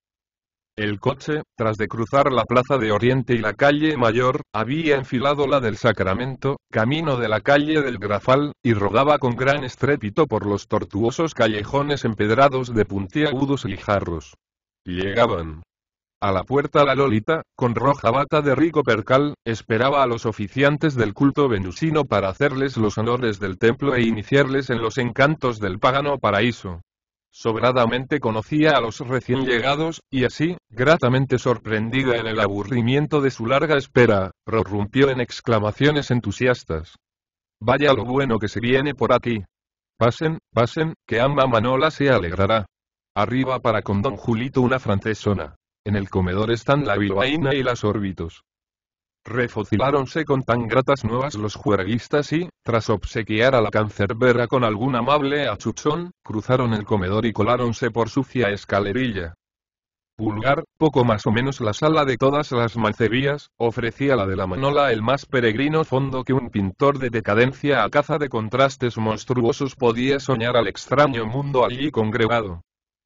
El coche, tras de cruzar la plaza de Oriente y la calle Mayor, había enfilado la del Sacramento, camino de la calle del Grafal, y rodaba con gran estrépito por los tortuosos callejones empedrados de puntiagudos lijarros. Llegaban, a la puerta la Lolita, con roja bata de rico percal, esperaba a los oficiantes del culto venusino para hacerles los honores del templo e iniciarles en los encantos del pagano paraíso. Sobradamente conocía a los recién llegados, y así, gratamente sorprendida en el aburrimiento de su larga espera, prorrumpió en exclamaciones entusiastas. Vaya lo bueno que se viene por aquí. Pasen, pasen, que ama Manola se alegrará. Arriba para con don Julito una francesona. En el comedor están la bilbaína y las órbitos. Refociláronse con tan gratas nuevas los juerguistas y, tras obsequiar a la cancerbera con algún amable achuchón, cruzaron el comedor y coláronse por sucia escalerilla. Pulgar, poco más o menos la sala de todas las mancerías, ofrecía la de la manola el más peregrino fondo que un pintor de decadencia a caza de contrastes monstruosos podía soñar al extraño mundo allí congregado.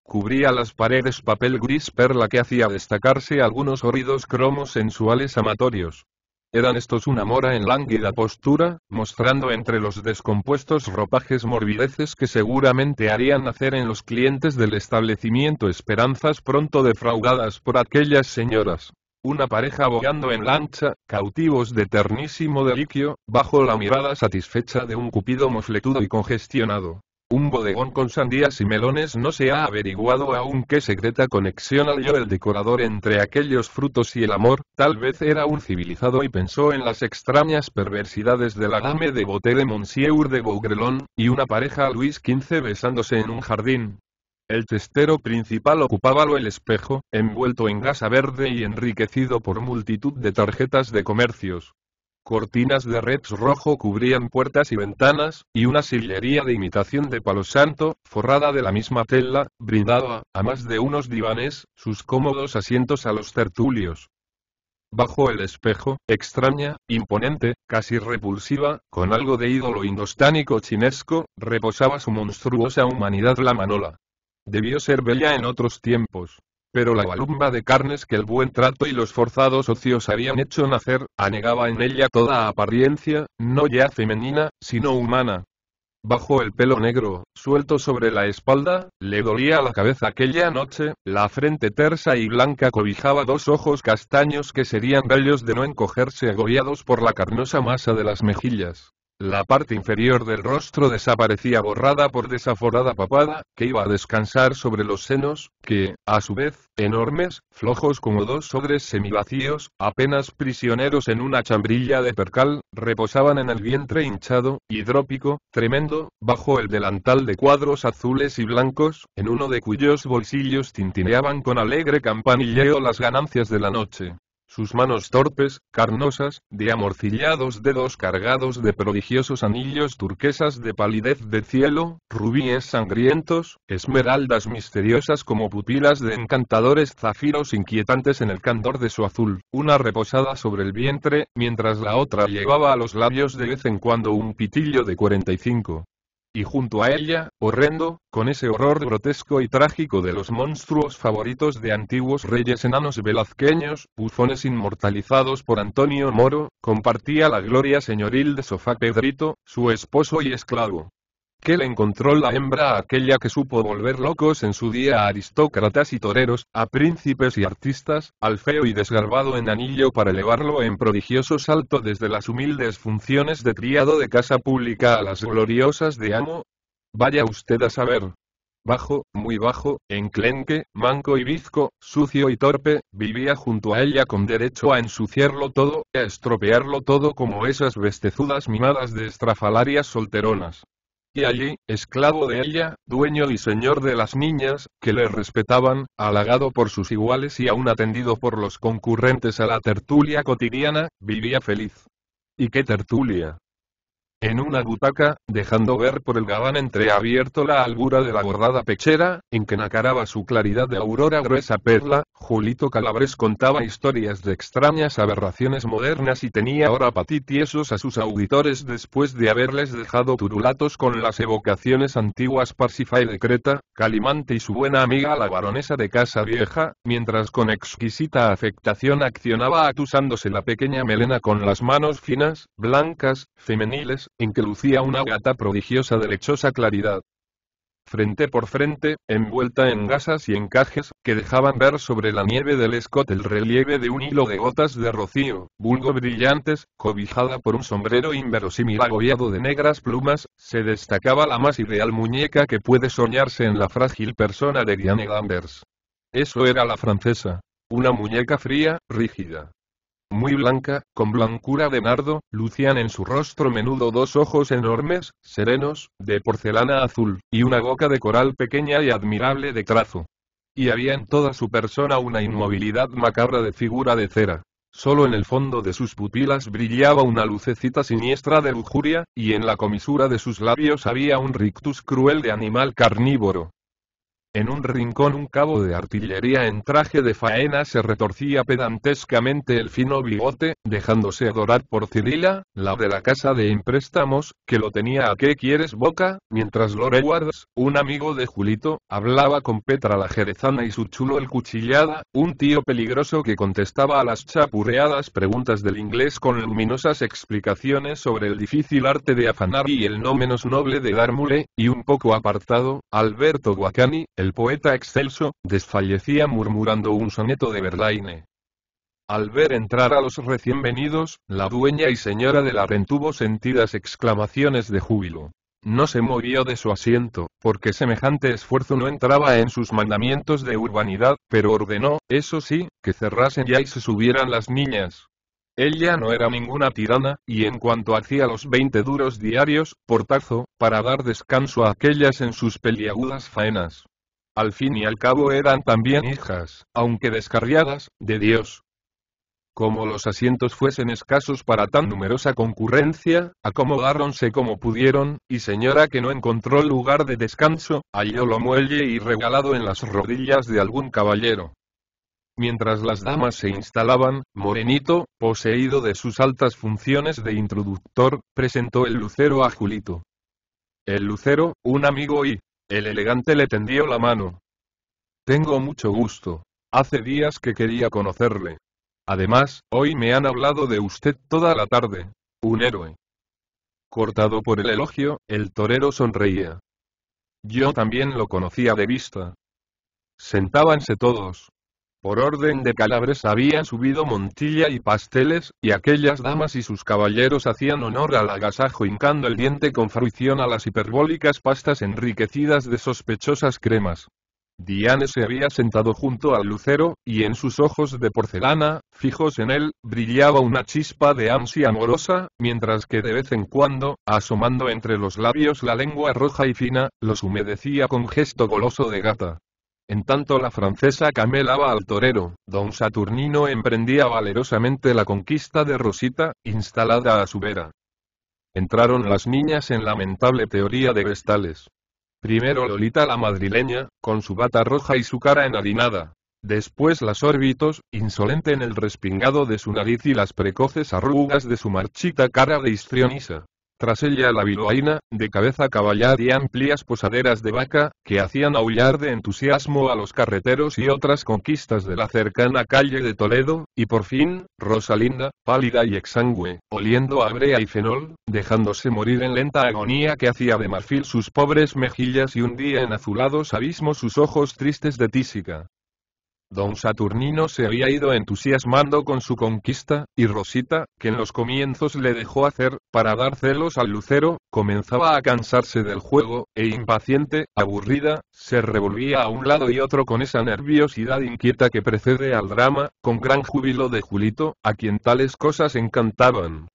Cubría las paredes papel gris perla que hacía destacarse algunos horridos cromos sensuales amatorios. Eran estos una mora en lánguida postura, mostrando entre los descompuestos ropajes morbideces que seguramente harían nacer en los clientes del establecimiento esperanzas pronto defraudadas por aquellas señoras. Una pareja abogando en lancha, cautivos de ternísimo deliquio, bajo la mirada satisfecha de un cupido mofletudo y congestionado. Un bodegón con sandías y melones no se ha averiguado aún qué secreta conexión halló el decorador entre aquellos frutos y el amor, tal vez era un civilizado y pensó en las extrañas perversidades del dame de Boté de Monsieur de Bougrelon, y una pareja a Luis XV besándose en un jardín, el testero principal ocupábalo el espejo, envuelto en gasa verde y enriquecido por multitud de tarjetas de comercios. Cortinas de reds rojo cubrían puertas y ventanas, y una sillería de imitación de palo santo, forrada de la misma tela, brindaba, a más de unos divanes, sus cómodos asientos a los tertulios. Bajo el espejo, extraña, imponente, casi repulsiva, con algo de ídolo indostánico chinesco, reposaba su monstruosa humanidad la manola. Debió ser bella en otros tiempos pero la balumba de carnes que el buen trato y los forzados ocios habían hecho nacer, anegaba en ella toda apariencia, no ya femenina, sino humana. Bajo el pelo negro, suelto sobre la espalda, le dolía la cabeza aquella noche, la frente tersa y blanca cobijaba dos ojos castaños que serían bellos de no encogerse agobiados por la carnosa masa de las mejillas. La parte inferior del rostro desaparecía borrada por desaforada papada, que iba a descansar sobre los senos, que, a su vez, enormes, flojos como dos sobres semivacíos, apenas prisioneros en una chambrilla de percal, reposaban en el vientre hinchado, hidrópico, tremendo, bajo el delantal de cuadros azules y blancos, en uno de cuyos bolsillos tintineaban con alegre campanilleo las ganancias de la noche sus manos torpes, carnosas, de amorcillados dedos cargados de prodigiosos anillos turquesas de palidez de cielo, rubíes sangrientos, esmeraldas misteriosas como pupilas de encantadores zafiros inquietantes en el candor de su azul, una reposada sobre el vientre, mientras la otra llevaba a los labios de vez en cuando un pitillo de 45, y junto a ella, horrendo, con ese horror grotesco y trágico de los monstruos favoritos de antiguos reyes enanos velazqueños, bufones inmortalizados por Antonio Moro, compartía la gloria señoril de Sofá Pedrito, su esposo y esclavo que le encontró la hembra aquella que supo volver locos en su día a aristócratas y toreros, a príncipes y artistas, al feo y desgarbado en anillo para elevarlo en prodigioso salto desde las humildes funciones de criado de casa pública a las gloriosas de amo? Vaya usted a saber. Bajo, muy bajo, enclenque, manco y bizco, sucio y torpe, vivía junto a ella con derecho a ensuciarlo todo, a estropearlo todo como esas bestezudas mimadas de estrafalarias solteronas y allí, esclavo de ella, dueño y señor de las niñas, que le respetaban, halagado por sus iguales y aún atendido por los concurrentes a la tertulia cotidiana, vivía feliz. ¿Y qué tertulia? en una butaca, dejando ver por el gabán entreabierto la albura de la bordada pechera, en que nacaraba su claridad de aurora gruesa perla, Julito Calabres contaba historias de extrañas aberraciones modernas y tenía ahora patitiesos a sus auditores después de haberles dejado turulatos con las evocaciones antiguas Parsifal de Creta, Calimante y su buena amiga la baronesa de Casa Vieja, mientras con exquisita afectación accionaba atusándose la pequeña melena con las manos finas, blancas, femeniles, en que lucía una gata prodigiosa de lechosa claridad. Frente por frente, envuelta en gasas y encajes, que dejaban ver sobre la nieve del escote el relieve de un hilo de gotas de rocío, vulgo brillantes, cobijada por un sombrero inverosímil agobiado de negras plumas, se destacaba la más ideal muñeca que puede soñarse en la frágil persona de Diane Ganders. Eso era la francesa. Una muñeca fría, rígida, muy blanca, con blancura de nardo, lucían en su rostro menudo dos ojos enormes, serenos, de porcelana azul, y una boca de coral pequeña y admirable de trazo. Y había en toda su persona una inmovilidad macabra de figura de cera. Solo en el fondo de sus pupilas brillaba una lucecita siniestra de lujuria, y en la comisura de sus labios había un rictus cruel de animal carnívoro. En un rincón un cabo de artillería en traje de faena se retorcía pedantescamente el fino bigote, dejándose adorar por Cirila, la de la casa de empréstamos, que lo tenía a qué quieres boca, mientras Lorewards, un amigo de Julito, hablaba con Petra la jerezana y su chulo el cuchillada, un tío peligroso que contestaba a las chapurreadas preguntas del inglés con luminosas explicaciones sobre el difícil arte de afanar y el no menos noble de dar mule, y un poco apartado, Alberto Guacani, el poeta excelso, desfallecía murmurando un soneto de Verlaine. Al ver entrar a los recién venidos, la dueña y señora de la tuvo sentidas exclamaciones de júbilo. No se movió de su asiento, porque semejante esfuerzo no entraba en sus mandamientos de urbanidad, pero ordenó, eso sí, que cerrasen ya y se subieran las niñas. Ella no era ninguna tirana, y en cuanto hacía los veinte duros diarios, portazo, para dar descanso a aquellas en sus peliagudas faenas. Al fin y al cabo eran también hijas, aunque descarriadas, de Dios. Como los asientos fuesen escasos para tan numerosa concurrencia, acomodáronse como pudieron, y señora que no encontró lugar de descanso, halló lo muelle y regalado en las rodillas de algún caballero. Mientras las damas se instalaban, Morenito, poseído de sus altas funciones de introductor, presentó el lucero a Julito. El lucero, un amigo y, el elegante le tendió la mano. Tengo mucho gusto. Hace días que quería conocerle. Además, hoy me han hablado de usted toda la tarde. Un héroe. Cortado por el elogio, el torero sonreía. Yo también lo conocía de vista. Sentábanse todos, por orden de Calabres habían subido montilla y pasteles, y aquellas damas y sus caballeros hacían honor al agasajo hincando el diente con fruición a las hiperbólicas pastas enriquecidas de sospechosas cremas. Diane se había sentado junto al lucero, y en sus ojos de porcelana, fijos en él, brillaba una chispa de ansia amorosa, mientras que de vez en cuando, asomando entre los labios la lengua roja y fina, los humedecía con gesto goloso de gata. En tanto la francesa camelaba al torero, don Saturnino emprendía valerosamente la conquista de Rosita, instalada a su vera. Entraron las niñas en lamentable teoría de vestales. Primero Lolita la madrileña, con su bata roja y su cara enharinada. Después las órbitos, insolente en el respingado de su nariz y las precoces arrugas de su marchita cara de histrionisa tras ella la viloaina, de cabeza caballar y amplias posaderas de vaca, que hacían aullar de entusiasmo a los carreteros y otras conquistas de la cercana calle de Toledo, y por fin, Rosalinda, pálida y exangüe, oliendo a brea y fenol, dejándose morir en lenta agonía que hacía de marfil sus pobres mejillas y hundía en azulados abismos sus ojos tristes de tísica. Don Saturnino se había ido entusiasmando con su conquista, y Rosita, que en los comienzos le dejó hacer, para dar celos al lucero, comenzaba a cansarse del juego, e impaciente, aburrida, se revolvía a un lado y otro con esa nerviosidad inquieta que precede al drama, con gran júbilo de Julito, a quien tales cosas encantaban.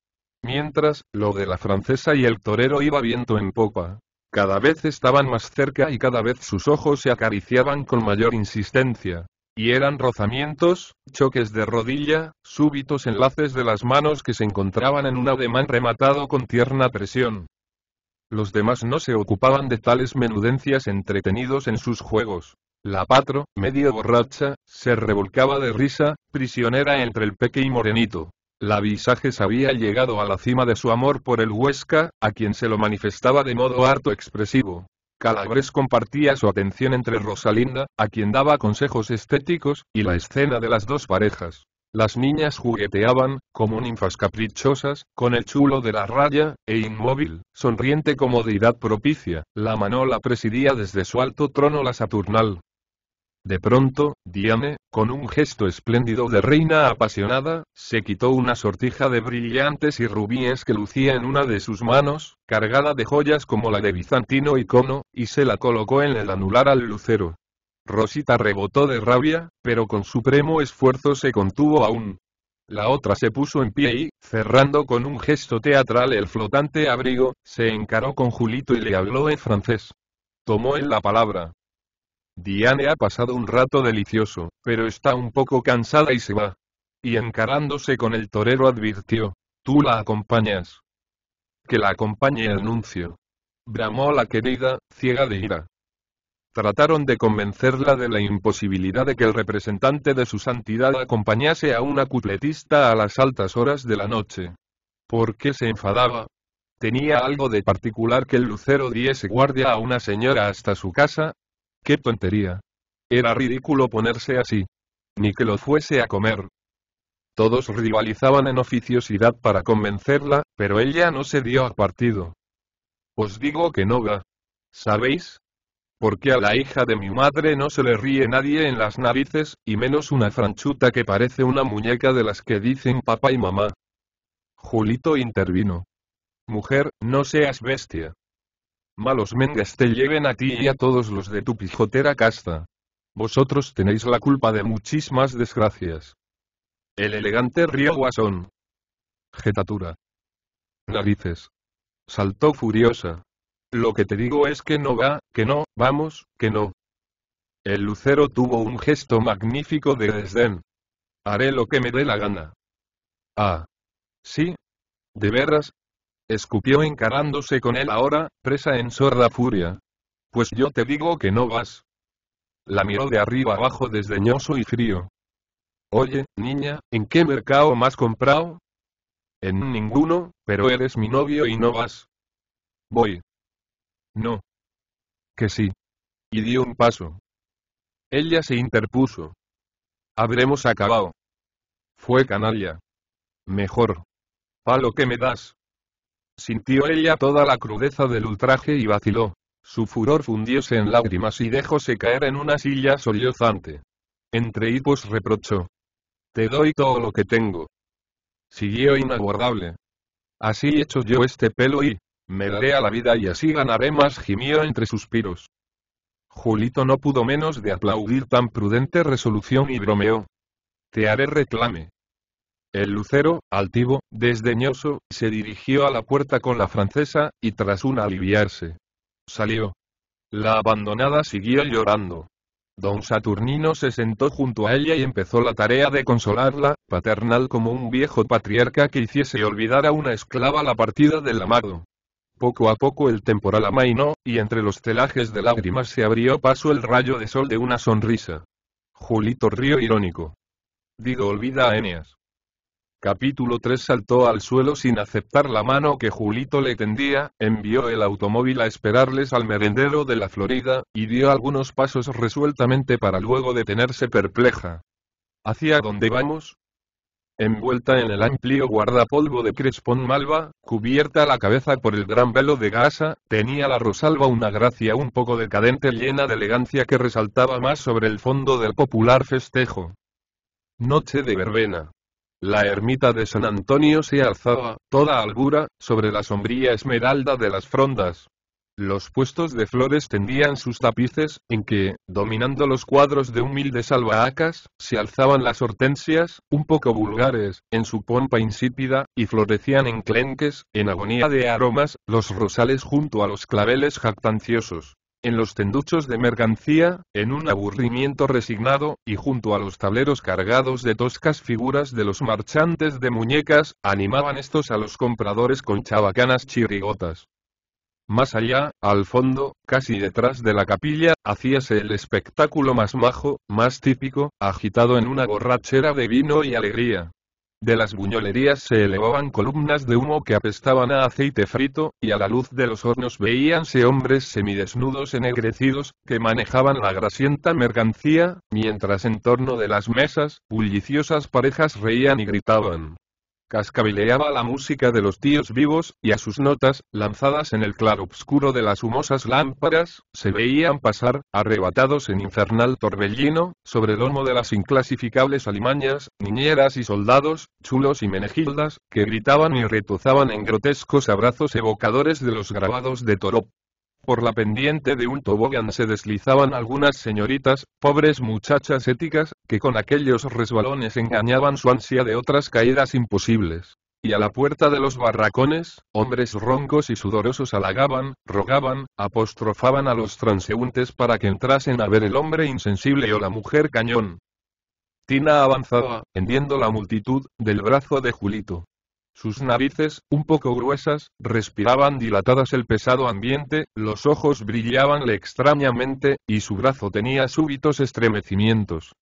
Mientras, lo de la francesa y el torero iba viento en popa. Cada vez estaban más cerca y cada vez sus ojos se acariciaban con mayor insistencia y eran rozamientos, choques de rodilla, súbitos enlaces de las manos que se encontraban en un ademán rematado con tierna presión. Los demás no se ocupaban de tales menudencias entretenidos en sus juegos. La patro, medio borracha, se revolcaba de risa, prisionera entre el peque y morenito. La visajes había llegado a la cima de su amor por el Huesca, a quien se lo manifestaba de modo harto expresivo. Calabres compartía su atención entre Rosalinda, a quien daba consejos estéticos, y la escena de las dos parejas. Las niñas jugueteaban, como ninfas caprichosas, con el chulo de la raya, e inmóvil, sonriente comodidad propicia, la Manola presidía desde su alto trono la Saturnal, de pronto, Diane, con un gesto espléndido de reina apasionada, se quitó una sortija de brillantes y rubíes que lucía en una de sus manos, cargada de joyas como la de bizantino icono, y se la colocó en el anular al lucero. Rosita rebotó de rabia, pero con supremo esfuerzo se contuvo aún. La otra se puso en pie y, cerrando con un gesto teatral el flotante abrigo, se encaró con Julito y le habló en francés. Tomó él la palabra, Diane ha pasado un rato delicioso, pero está un poco cansada y se va. Y encarándose con el torero advirtió, tú la acompañas. Que la acompañe el nuncio. Bramó la querida, ciega de ira. Trataron de convencerla de la imposibilidad de que el representante de su santidad acompañase a una cutletista a las altas horas de la noche. ¿Por qué se enfadaba? Tenía algo de particular que el lucero diese guardia a una señora hasta su casa, ¡Qué tontería! Era ridículo ponerse así. Ni que lo fuese a comer. Todos rivalizaban en oficiosidad para convencerla, pero ella no se dio a partido. Os digo que no va. ¿Sabéis? Porque a la hija de mi madre no se le ríe nadie en las narices, y menos una franchuta que parece una muñeca de las que dicen papá y mamá. Julito intervino. Mujer, no seas bestia. Malos mengas te lleven a ti y a todos los de tu pijotera casta. Vosotros tenéis la culpa de muchísimas desgracias. El elegante río Guasón. Getatura. Narices. Saltó furiosa. Lo que te digo es que no va, que no, vamos, que no. El lucero tuvo un gesto magnífico de desdén. Haré lo que me dé la gana. Ah. Sí. De veras, escupió encarándose con él ahora, presa en sorda furia. Pues yo te digo que no vas. La miró de arriba abajo desdeñoso y frío. Oye, niña, ¿en qué mercado más comprado? En ninguno, pero eres mi novio y no vas. Voy. No. Que sí. Y dio un paso. Ella se interpuso. Habremos acabado. Fue canalla. Mejor. lo que me das. Sintió ella toda la crudeza del ultraje y vaciló. Su furor fundióse en lágrimas y dejóse caer en una silla sollozante. Entre hipos reprochó. Te doy todo lo que tengo. Siguió inaguardable. Así echo yo este pelo y, me daré a la vida y así ganaré más gimió entre suspiros. Julito no pudo menos de aplaudir tan prudente resolución y bromeó. Te haré reclame. El lucero, altivo, desdeñoso, se dirigió a la puerta con la francesa, y tras un aliviarse. Salió. La abandonada siguió llorando. Don Saturnino se sentó junto a ella y empezó la tarea de consolarla, paternal como un viejo patriarca que hiciese olvidar a una esclava la partida del amado. Poco a poco el temporal amainó, y entre los telajes de lágrimas se abrió paso el rayo de sol de una sonrisa. Julito río irónico. Digo olvida a Eneas. Capítulo 3 Saltó al suelo sin aceptar la mano que Julito le tendía, envió el automóvil a esperarles al merendero de la Florida, y dio algunos pasos resueltamente para luego detenerse perpleja. ¿Hacia dónde vamos? Envuelta en el amplio guardapolvo de crespón malva, cubierta la cabeza por el gran velo de gasa, tenía la Rosalba una gracia un poco decadente llena de elegancia que resaltaba más sobre el fondo del popular festejo. Noche de verbena. La ermita de San Antonio se alzaba, toda albura, sobre la sombría esmeralda de las frondas. Los puestos de flores tendían sus tapices, en que, dominando los cuadros de humildes albahacas, se alzaban las hortensias, un poco vulgares, en su pompa insípida, y florecían en clenques, en agonía de aromas, los rosales junto a los claveles jactanciosos en los tenduchos de mercancía, en un aburrimiento resignado, y junto a los tableros cargados de toscas figuras de los marchantes de muñecas, animaban estos a los compradores con chabacanas chirigotas. Más allá, al fondo, casi detrás de la capilla, hacíase el espectáculo más majo, más típico, agitado en una borrachera de vino y alegría. De las buñolerías se elevaban columnas de humo que apestaban a aceite frito, y a la luz de los hornos veíanse hombres semidesnudos ennegrecidos, que manejaban la grasienta mercancía, mientras en torno de las mesas, bulliciosas parejas reían y gritaban. Cascabileaba la música de los tíos vivos, y a sus notas, lanzadas en el obscuro de las humosas lámparas, se veían pasar, arrebatados en infernal torbellino, sobre el lomo de las inclasificables alimañas, niñeras y soldados, chulos y menegildas, que gritaban y retozaban en grotescos abrazos evocadores de los grabados de Torop. Por la pendiente de un tobogán se deslizaban algunas señoritas, pobres muchachas éticas, que con aquellos resbalones engañaban su ansia de otras caídas imposibles. Y a la puerta de los barracones, hombres roncos y sudorosos halagaban, rogaban, apostrofaban a los transeúntes para que entrasen a ver el hombre insensible o la mujer cañón. Tina avanzaba, hendiendo la multitud, del brazo de Julito. Sus narices, un poco gruesas, respiraban dilatadas el pesado ambiente, los ojos brillabanle extrañamente, y su brazo tenía súbitos estremecimientos.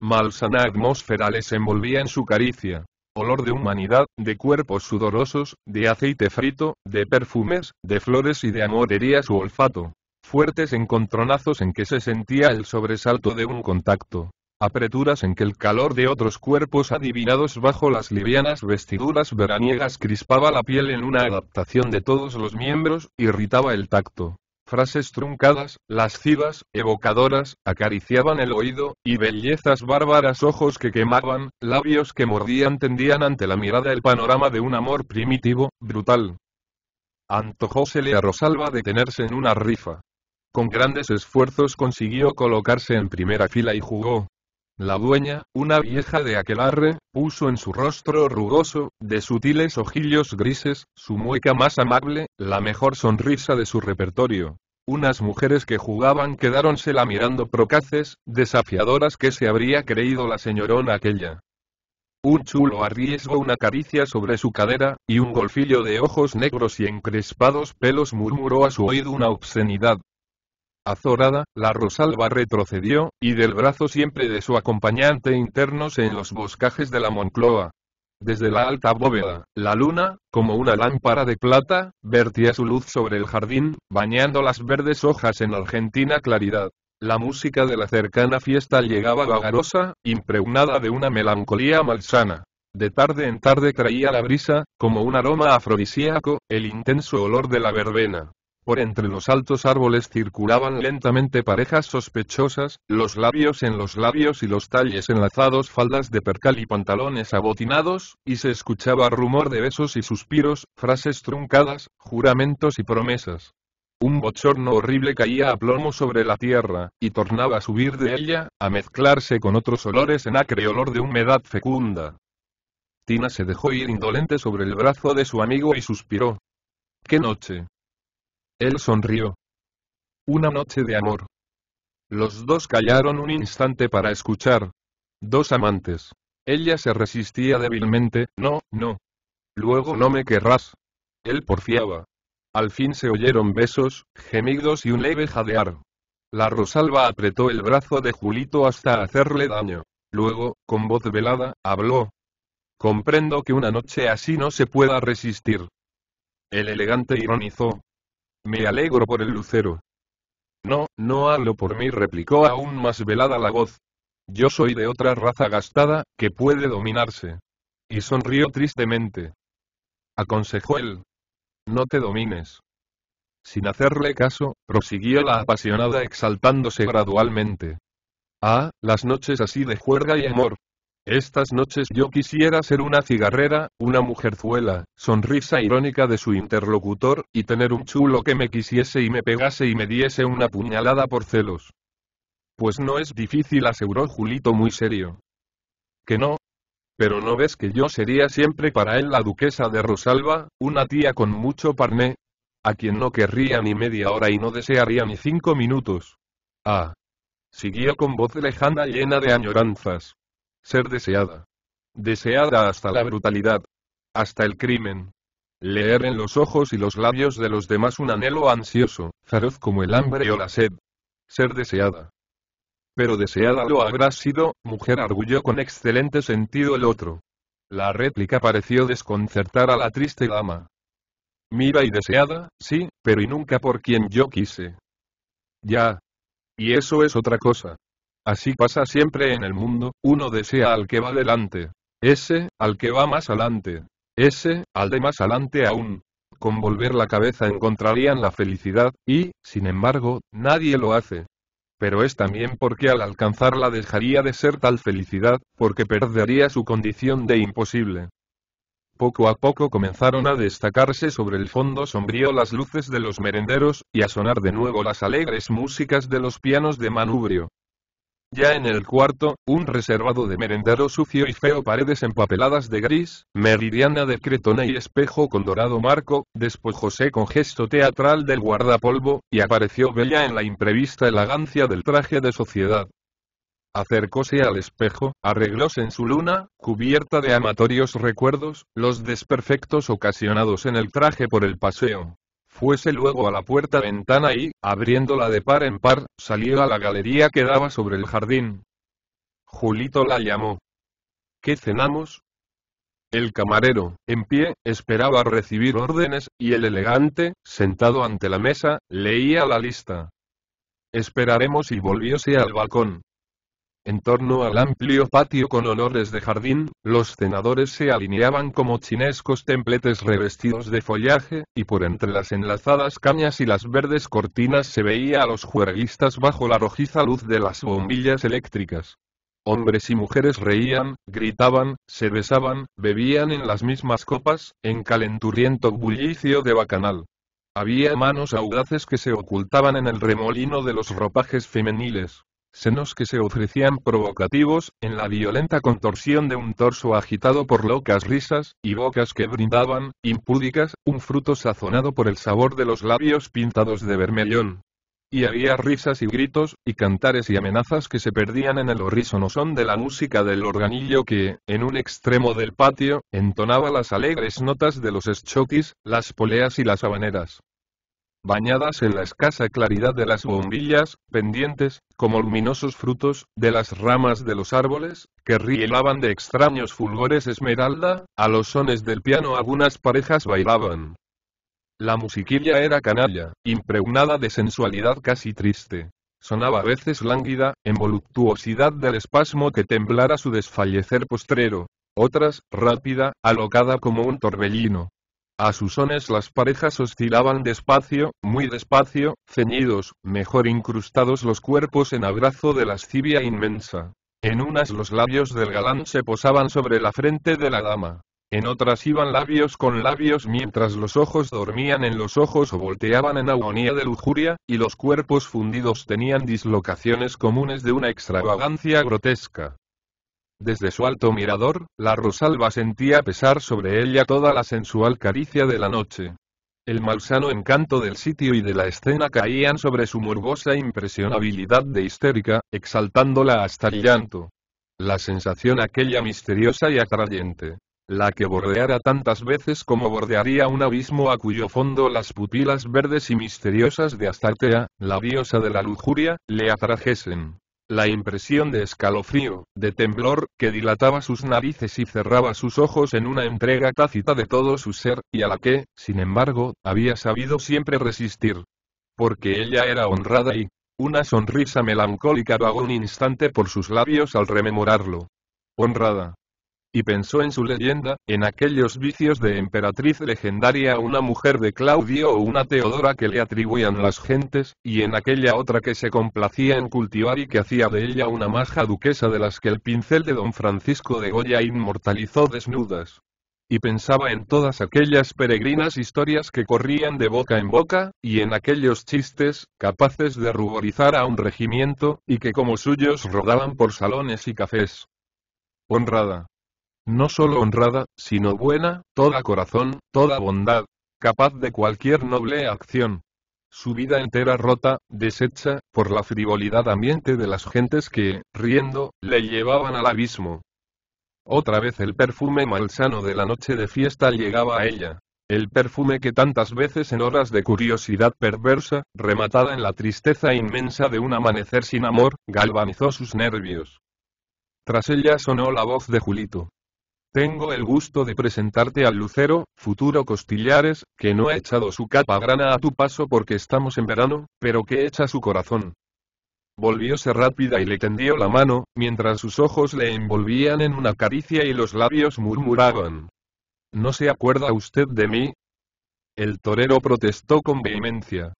Malsana atmósfera les envolvía en su caricia. Olor de humanidad, de cuerpos sudorosos, de aceite frito, de perfumes, de flores y de amor su olfato. Fuertes encontronazos en que se sentía el sobresalto de un contacto apreturas en que el calor de otros cuerpos adivinados bajo las livianas vestiduras veraniegas crispaba la piel en una adaptación de todos los miembros, irritaba el tacto. Frases truncadas, lascivas, evocadoras, acariciaban el oído, y bellezas bárbaras ojos que quemaban, labios que mordían tendían ante la mirada el panorama de un amor primitivo, brutal. Antojósele a Rosalba detenerse en una rifa. Con grandes esfuerzos consiguió colocarse en primera fila y jugó, la dueña, una vieja de aquelarre, puso en su rostro rugoso, de sutiles ojillos grises, su mueca más amable, la mejor sonrisa de su repertorio. Unas mujeres que jugaban quedáronsela mirando procaces, desafiadoras que se habría creído la señorona aquella. Un chulo arriesgó una caricia sobre su cadera, y un golfillo de ojos negros y encrespados pelos murmuró a su oído una obscenidad, Azorada, la Rosalba retrocedió, y del brazo siempre de su acompañante internos en los boscajes de la Moncloa. Desde la alta bóveda, la luna, como una lámpara de plata, vertía su luz sobre el jardín, bañando las verdes hojas en argentina claridad. La música de la cercana fiesta llegaba vagarosa, impregnada de una melancolía malsana. De tarde en tarde traía la brisa, como un aroma afrodisíaco, el intenso olor de la verbena. Por entre los altos árboles circulaban lentamente parejas sospechosas, los labios en los labios y los talles enlazados, faldas de percal y pantalones abotinados, y se escuchaba rumor de besos y suspiros, frases truncadas, juramentos y promesas. Un bochorno horrible caía a plomo sobre la tierra, y tornaba a subir de ella, a mezclarse con otros olores en acre olor de humedad fecunda. Tina se dejó ir indolente sobre el brazo de su amigo y suspiró. ¡Qué noche! Él sonrió. Una noche de amor. Los dos callaron un instante para escuchar. Dos amantes. Ella se resistía débilmente, no, no. Luego no me querrás. Él porfiaba. Al fin se oyeron besos, gemidos y un leve jadear. La Rosalba apretó el brazo de Julito hasta hacerle daño. Luego, con voz velada, habló. Comprendo que una noche así no se pueda resistir. El elegante ironizó. Me alegro por el lucero. No, no hablo por mí, replicó aún más velada la voz. Yo soy de otra raza gastada, que puede dominarse. Y sonrió tristemente. Aconsejó él. No te domines. Sin hacerle caso, prosiguió la apasionada exaltándose gradualmente. Ah, las noches así de juerga y amor. Estas noches yo quisiera ser una cigarrera, una mujerzuela, sonrisa irónica de su interlocutor, y tener un chulo que me quisiese y me pegase y me diese una puñalada por celos. Pues no es difícil, aseguró Julito muy serio. ¿Que no? Pero no ves que yo sería siempre para él la duquesa de Rosalba, una tía con mucho parné, a quien no querría ni media hora y no desearía ni cinco minutos. Ah. Siguió con voz lejana llena de añoranzas. Ser deseada. Deseada hasta la brutalidad. Hasta el crimen. Leer en los ojos y los labios de los demás un anhelo ansioso, feroz como el hambre o la sed. Ser deseada. Pero deseada lo habrá sido, mujer arguyó con excelente sentido el otro. La réplica pareció desconcertar a la triste dama. Mira y deseada, sí, pero y nunca por quien yo quise. Ya. Y eso es otra cosa. Así pasa siempre en el mundo, uno desea al que va delante. Ese, al que va más adelante. Ese, al de más adelante aún. Con volver la cabeza encontrarían la felicidad, y, sin embargo, nadie lo hace. Pero es también porque al alcanzarla dejaría de ser tal felicidad, porque perdería su condición de imposible. Poco a poco comenzaron a destacarse sobre el fondo sombrío las luces de los merenderos, y a sonar de nuevo las alegres músicas de los pianos de manubrio. Ya en el cuarto, un reservado de merendero sucio y feo paredes empapeladas de gris, meridiana de cretona y espejo con dorado marco, despojose con gesto teatral del guardapolvo, y apareció bella en la imprevista elegancia del traje de sociedad. Acercóse al espejo, arreglóse en su luna, cubierta de amatorios recuerdos, los desperfectos ocasionados en el traje por el paseo, Fuese luego a la puerta ventana y, abriéndola de par en par, salió a la galería que daba sobre el jardín. Julito la llamó. ¿Qué cenamos? El camarero, en pie, esperaba recibir órdenes, y el elegante, sentado ante la mesa, leía la lista. Esperaremos y volvióse al balcón. En torno al amplio patio con olores de jardín, los cenadores se alineaban como chinescos templetes revestidos de follaje, y por entre las enlazadas cañas y las verdes cortinas se veía a los juerguistas bajo la rojiza luz de las bombillas eléctricas. Hombres y mujeres reían, gritaban, se besaban, bebían en las mismas copas, en calenturiento bullicio de bacanal. Había manos audaces que se ocultaban en el remolino de los ropajes femeniles senos que se ofrecían provocativos, en la violenta contorsión de un torso agitado por locas risas, y bocas que brindaban, impúdicas, un fruto sazonado por el sabor de los labios pintados de vermellón. Y había risas y gritos, y cantares y amenazas que se perdían en el horrísono son de la música del organillo que, en un extremo del patio, entonaba las alegres notas de los eschoquis, las poleas y las habaneras bañadas en la escasa claridad de las bombillas, pendientes, como luminosos frutos, de las ramas de los árboles, que rielaban de extraños fulgores esmeralda, a los sones del piano algunas parejas bailaban. La musiquilla era canalla, impregnada de sensualidad casi triste. Sonaba a veces lánguida, en voluptuosidad del espasmo que temblara su desfallecer postrero. Otras, rápida, alocada como un torbellino. A sus las parejas oscilaban despacio, muy despacio, ceñidos, mejor incrustados los cuerpos en abrazo de lascivia inmensa. En unas los labios del galán se posaban sobre la frente de la dama. En otras iban labios con labios mientras los ojos dormían en los ojos o volteaban en agonía de lujuria, y los cuerpos fundidos tenían dislocaciones comunes de una extravagancia grotesca. Desde su alto mirador, la Rosalba sentía pesar sobre ella toda la sensual caricia de la noche. El malsano encanto del sitio y de la escena caían sobre su morbosa impresionabilidad de histérica, exaltándola hasta el llanto. La sensación aquella misteriosa y atrayente. La que bordeara tantas veces como bordearía un abismo a cuyo fondo las pupilas verdes y misteriosas de Astartea, la diosa de la lujuria, le atrajesen la impresión de escalofrío, de temblor, que dilataba sus narices y cerraba sus ojos en una entrega tácita de todo su ser, y a la que, sin embargo, había sabido siempre resistir. Porque ella era honrada y... Una sonrisa melancólica vagó un instante por sus labios al rememorarlo. Honrada y pensó en su leyenda, en aquellos vicios de emperatriz legendaria una mujer de Claudio o una Teodora que le atribuían las gentes, y en aquella otra que se complacía en cultivar y que hacía de ella una maja duquesa de las que el pincel de don Francisco de Goya inmortalizó desnudas y pensaba en todas aquellas peregrinas historias que corrían de boca en boca, y en aquellos chistes, capaces de ruborizar a un regimiento, y que como suyos rodaban por salones y cafés. Honrada no solo honrada, sino buena, toda corazón, toda bondad, capaz de cualquier noble acción. Su vida entera rota, deshecha, por la frivolidad ambiente de las gentes que, riendo, le llevaban al abismo. Otra vez el perfume malsano de la noche de fiesta llegaba a ella. El perfume que tantas veces en horas de curiosidad perversa, rematada en la tristeza inmensa de un amanecer sin amor, galvanizó sus nervios. Tras ella sonó la voz de Julito. Tengo el gusto de presentarte al lucero, futuro Costillares, que no ha echado su capa grana a tu paso porque estamos en verano, pero que echa su corazón. Volvióse rápida y le tendió la mano, mientras sus ojos le envolvían en una caricia y los labios murmuraban. ¿No se acuerda usted de mí? El torero protestó con vehemencia.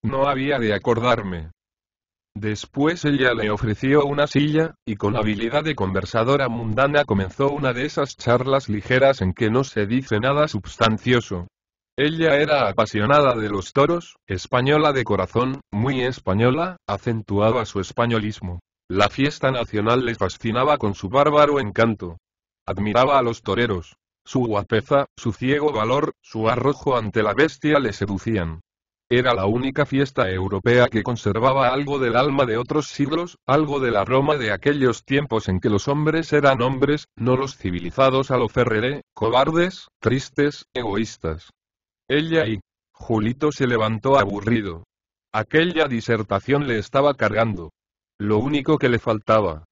No había de acordarme. Después ella le ofreció una silla, y con habilidad de conversadora mundana comenzó una de esas charlas ligeras en que no se dice nada substancioso. Ella era apasionada de los toros, española de corazón, muy española, acentuaba su españolismo. La fiesta nacional le fascinaba con su bárbaro encanto. Admiraba a los toreros. Su guapeza, su ciego valor, su arrojo ante la bestia le seducían. Era la única fiesta europea que conservaba algo del alma de otros siglos, algo de la Roma de aquellos tiempos en que los hombres eran hombres, no los civilizados a lo Ferreré, cobardes, tristes, egoístas. Ella y... Julito se levantó aburrido. Aquella disertación le estaba cargando. Lo único que le faltaba.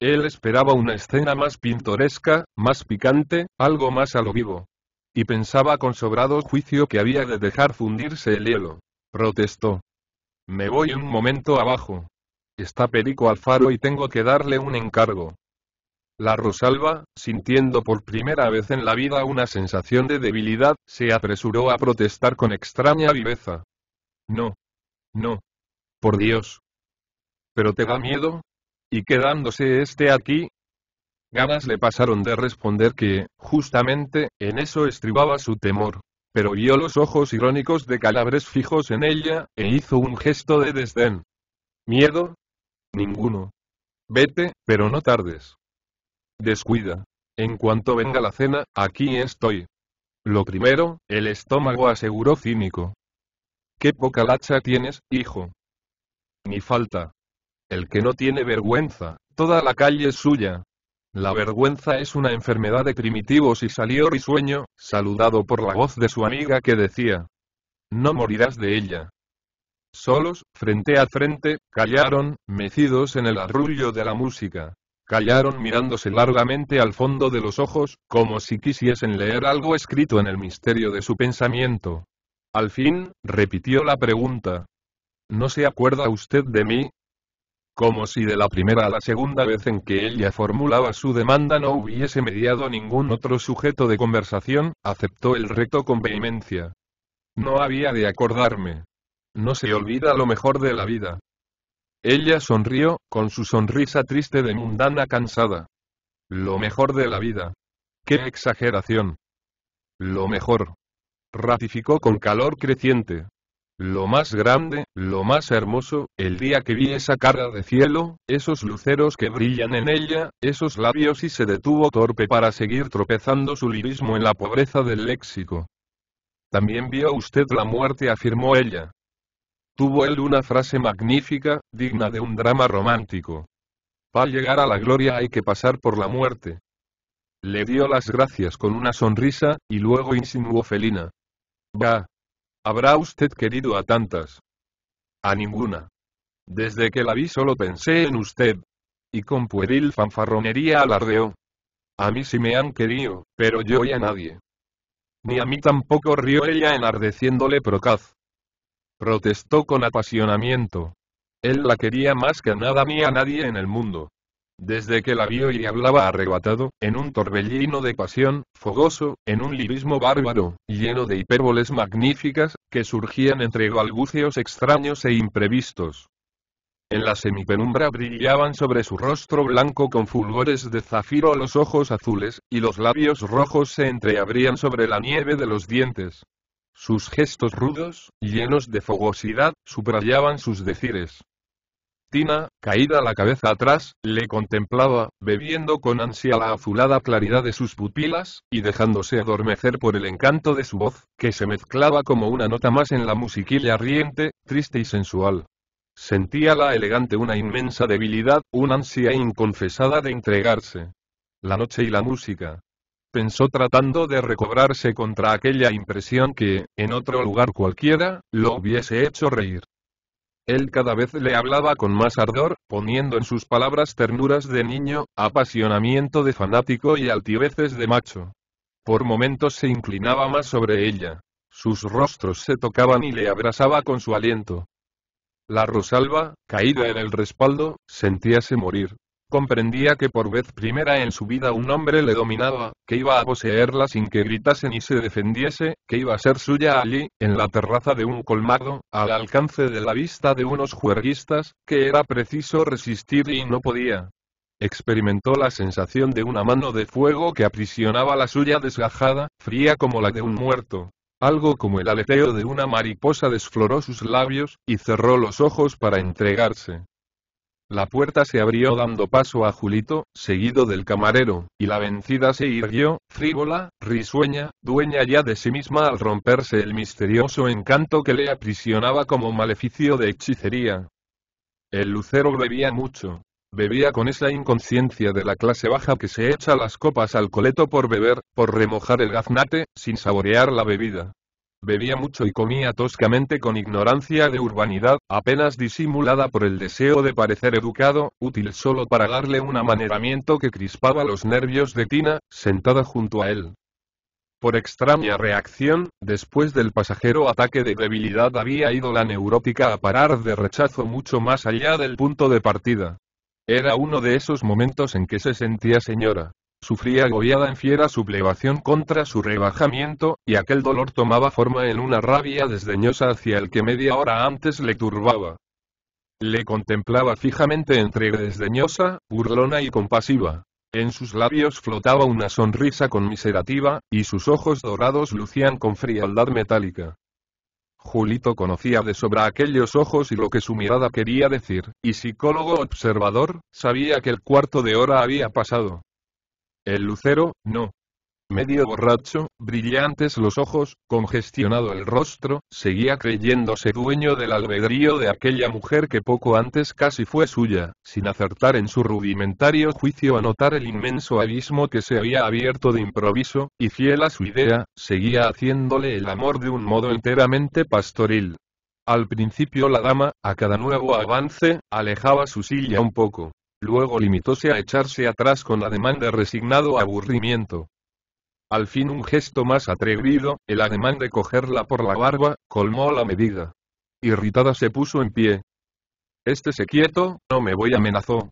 Él esperaba una escena más pintoresca, más picante, algo más a lo vivo y pensaba con sobrado juicio que había de dejar fundirse el hielo protestó. Me voy un momento abajo. Está Perico Alfaro y tengo que darle un encargo. La Rosalba, sintiendo por primera vez en la vida una sensación de debilidad, se apresuró a protestar con extraña viveza. No. No. Por Dios. ¿Pero te da miedo? ¿Y quedándose este aquí? Ganas le pasaron de responder que, justamente, en eso estribaba su temor pero vio los ojos irónicos de Calabres fijos en ella, e hizo un gesto de desdén. ¿Miedo? Ninguno. Vete, pero no tardes. Descuida. En cuanto venga la cena, aquí estoy. Lo primero, el estómago aseguró cínico. Qué poca lacha tienes, hijo. Ni falta. El que no tiene vergüenza, toda la calle es suya. La vergüenza es una enfermedad de primitivos y salió risueño, saludado por la voz de su amiga que decía, no morirás de ella. Solos, frente a frente, callaron, mecidos en el arrullo de la música. Callaron mirándose largamente al fondo de los ojos, como si quisiesen leer algo escrito en el misterio de su pensamiento. Al fin, repitió la pregunta. ¿No se acuerda usted de mí? como si de la primera a la segunda vez en que ella formulaba su demanda no hubiese mediado ningún otro sujeto de conversación, aceptó el reto con vehemencia. No había de acordarme. No se olvida lo mejor de la vida. Ella sonrió, con su sonrisa triste de mundana cansada. Lo mejor de la vida. ¡Qué exageración! Lo mejor. Ratificó con calor creciente. Lo más grande, lo más hermoso, el día que vi esa cara de cielo, esos luceros que brillan en ella, esos labios y se detuvo torpe para seguir tropezando su lirismo en la pobreza del léxico. También vio usted la muerte, afirmó ella. Tuvo él una frase magnífica, digna de un drama romántico. Para llegar a la gloria hay que pasar por la muerte. Le dio las gracias con una sonrisa, y luego insinuó felina. Va, ¿Habrá usted querido a tantas? A ninguna. Desde que la vi solo pensé en usted. Y con pueril fanfarronería alardeó. A mí sí me han querido, pero yo y a nadie. Ni a mí tampoco rió ella enardeciéndole procaz. Protestó con apasionamiento. Él la quería más que a nada ni a nadie en el mundo. Desde que la vio y hablaba arrebatado, en un torbellino de pasión, fogoso, en un lirismo bárbaro, lleno de hipérboles magníficas, que surgían entre balbuceos extraños e imprevistos. En la semipenumbra brillaban sobre su rostro blanco con fulgores de zafiro los ojos azules, y los labios rojos se entreabrían sobre la nieve de los dientes. Sus gestos rudos, llenos de fogosidad, subrayaban sus decires. Tina, caída la cabeza atrás, le contemplaba, bebiendo con ansia la azulada claridad de sus pupilas, y dejándose adormecer por el encanto de su voz, que se mezclaba como una nota más en la musiquilla riente, triste y sensual. Sentía la elegante una inmensa debilidad, una ansia inconfesada de entregarse. La noche y la música. Pensó tratando de recobrarse contra aquella impresión que, en otro lugar cualquiera, lo hubiese hecho reír. Él cada vez le hablaba con más ardor, poniendo en sus palabras ternuras de niño, apasionamiento de fanático y altiveces de macho. Por momentos se inclinaba más sobre ella. Sus rostros se tocaban y le abrazaba con su aliento. La Rosalba, caída en el respaldo, sentíase morir. Comprendía que por vez primera en su vida un hombre le dominaba, que iba a poseerla sin que gritase ni se defendiese, que iba a ser suya allí, en la terraza de un colmado, al alcance de la vista de unos juerguistas, que era preciso resistir y no podía. Experimentó la sensación de una mano de fuego que aprisionaba la suya desgajada, fría como la de un muerto. Algo como el aleteo de una mariposa desfloró sus labios, y cerró los ojos para entregarse. La puerta se abrió dando paso a Julito, seguido del camarero, y la vencida se irguió, frívola, risueña, dueña ya de sí misma al romperse el misterioso encanto que le aprisionaba como maleficio de hechicería. El lucero bebía mucho. Bebía con esa inconsciencia de la clase baja que se echa las copas al coleto por beber, por remojar el gaznate, sin saborear la bebida. Bebía mucho y comía toscamente con ignorancia de urbanidad, apenas disimulada por el deseo de parecer educado, útil solo para darle un amaneramiento que crispaba los nervios de Tina, sentada junto a él. Por extraña reacción, después del pasajero ataque de debilidad había ido la neurótica a parar de rechazo mucho más allá del punto de partida. Era uno de esos momentos en que se sentía señora sufría agobiada en fiera sublevación contra su rebajamiento, y aquel dolor tomaba forma en una rabia desdeñosa hacia el que media hora antes le turbaba. Le contemplaba fijamente entre desdeñosa, burlona y compasiva. En sus labios flotaba una sonrisa conmiserativa, y sus ojos dorados lucían con frialdad metálica. Julito conocía de sobra aquellos ojos y lo que su mirada quería decir, y psicólogo observador, sabía que el cuarto de hora había pasado. El lucero, no. Medio borracho, brillantes los ojos, congestionado el rostro, seguía creyéndose dueño del albedrío de aquella mujer que poco antes casi fue suya, sin acertar en su rudimentario juicio a notar el inmenso abismo que se había abierto de improviso, y fiel a su idea, seguía haciéndole el amor de un modo enteramente pastoril. Al principio la dama, a cada nuevo avance, alejaba su silla un poco, Luego limitóse a echarse atrás con ademán de resignado aburrimiento. Al fin un gesto más atrevido, el ademán de cogerla por la barba, colmó la medida. Irritada se puso en pie. Este se quieto, no me voy amenazó.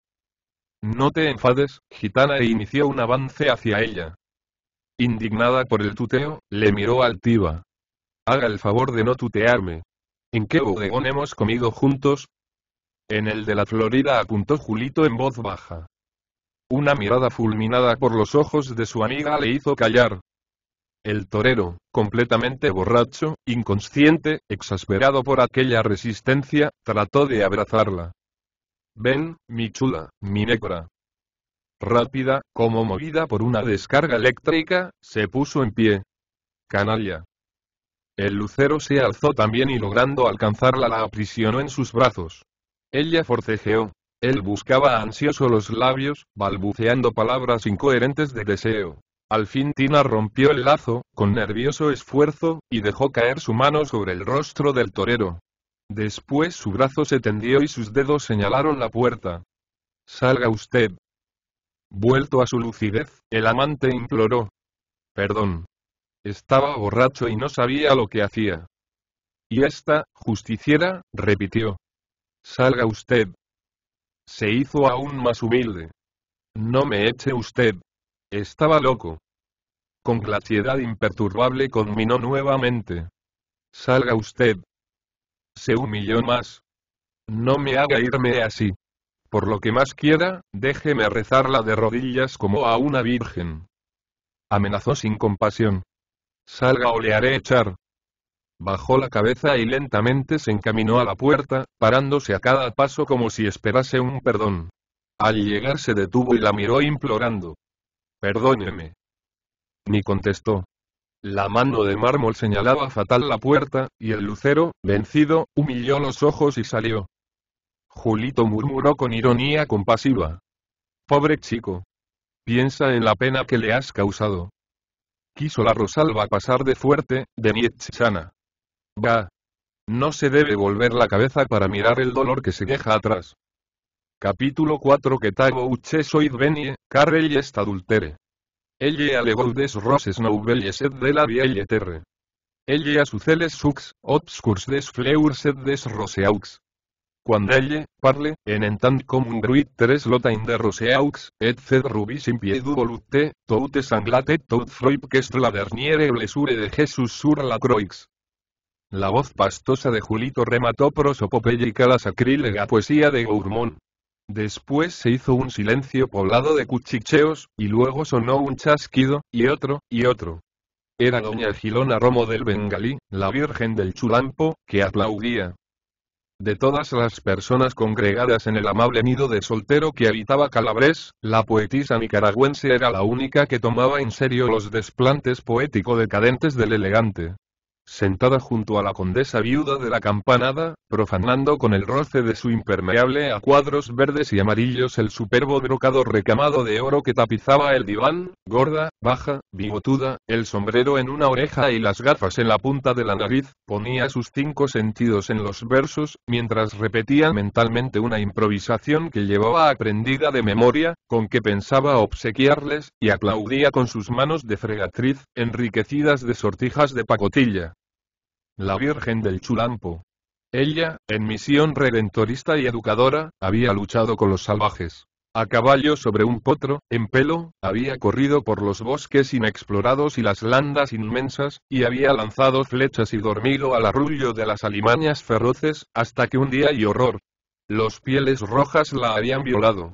No te enfades, gitana e inició un avance hacia ella. Indignada por el tuteo, le miró altiva. Haga el favor de no tutearme. ¿En qué bodegón hemos comido juntos? En el de la Florida apuntó Julito en voz baja. Una mirada fulminada por los ojos de su amiga le hizo callar. El torero, completamente borracho, inconsciente, exasperado por aquella resistencia, trató de abrazarla. Ven, mi chula, mi negra, Rápida, como movida por una descarga eléctrica, se puso en pie. Canalla. El lucero se alzó también y logrando alcanzarla la aprisionó en sus brazos. Ella forcejeó. Él buscaba ansioso los labios, balbuceando palabras incoherentes de deseo. Al fin Tina rompió el lazo, con nervioso esfuerzo, y dejó caer su mano sobre el rostro del torero. Después su brazo se tendió y sus dedos señalaron la puerta. Salga usted. Vuelto a su lucidez, el amante imploró. Perdón. Estaba borracho y no sabía lo que hacía. Y esta, justiciera, repitió. Salga usted. Se hizo aún más humilde. No me eche usted. Estaba loco. Con claridad imperturbable conminó nuevamente. Salga usted. Se humilló más. No me haga irme así. Por lo que más quiera, déjeme rezarla de rodillas como a una virgen. Amenazó sin compasión. Salga o le haré echar. Bajó la cabeza y lentamente se encaminó a la puerta, parándose a cada paso como si esperase un perdón. Al llegar se detuvo y la miró implorando. Perdóneme. Ni contestó. La mano de mármol señalaba fatal la puerta, y el lucero, vencido, humilló los ojos y salió. Julito murmuró con ironía compasiva. Pobre chico. Piensa en la pena que le has causado. Quiso la Rosalba pasar de fuerte, de Sana. Va, No se debe volver la cabeza para mirar el dolor que se deja atrás. Capítulo 4 Que tago uche soid venie, car est adultere. Elle des roses nouvelles et de la vieille terre. Elle asuceles sux, obscurs des fleurs et des roseaux. Cuando elle, parle, en entant com un lota tres lotain de roseaux, et fed rubis in piedu toutes tout et tout que qu'est la derniere blessure de Jesús sur la croix. La voz pastosa de Julito remató prosopopélica la sacrílega poesía de Gourmont. Después se hizo un silencio poblado de cuchicheos, y luego sonó un chasquido, y otro, y otro. Era doña Gilona Romo del Bengalí, la Virgen del Chulampo, que aplaudía. De todas las personas congregadas en el amable nido de soltero que habitaba Calabres, la poetisa nicaragüense era la única que tomaba en serio los desplantes poético-decadentes del elegante sentada junto a la condesa viuda de la campanada, profanando con el roce de su impermeable a cuadros verdes y amarillos el superbo brocado recamado de oro que tapizaba el diván, gorda, baja, bigotuda, el sombrero en una oreja y las gafas en la punta de la nariz, ponía sus cinco sentidos en los versos, mientras repetía mentalmente una improvisación que llevaba aprendida de memoria, con que pensaba obsequiarles, y aplaudía con sus manos de fregatriz, enriquecidas de sortijas de pacotilla la Virgen del Chulampo. Ella, en misión redentorista y educadora, había luchado con los salvajes. A caballo sobre un potro, en pelo, había corrido por los bosques inexplorados y las landas inmensas, y había lanzado flechas y dormido al arrullo de las alimañas feroces, hasta que un día y horror. Los pieles rojas la habían violado.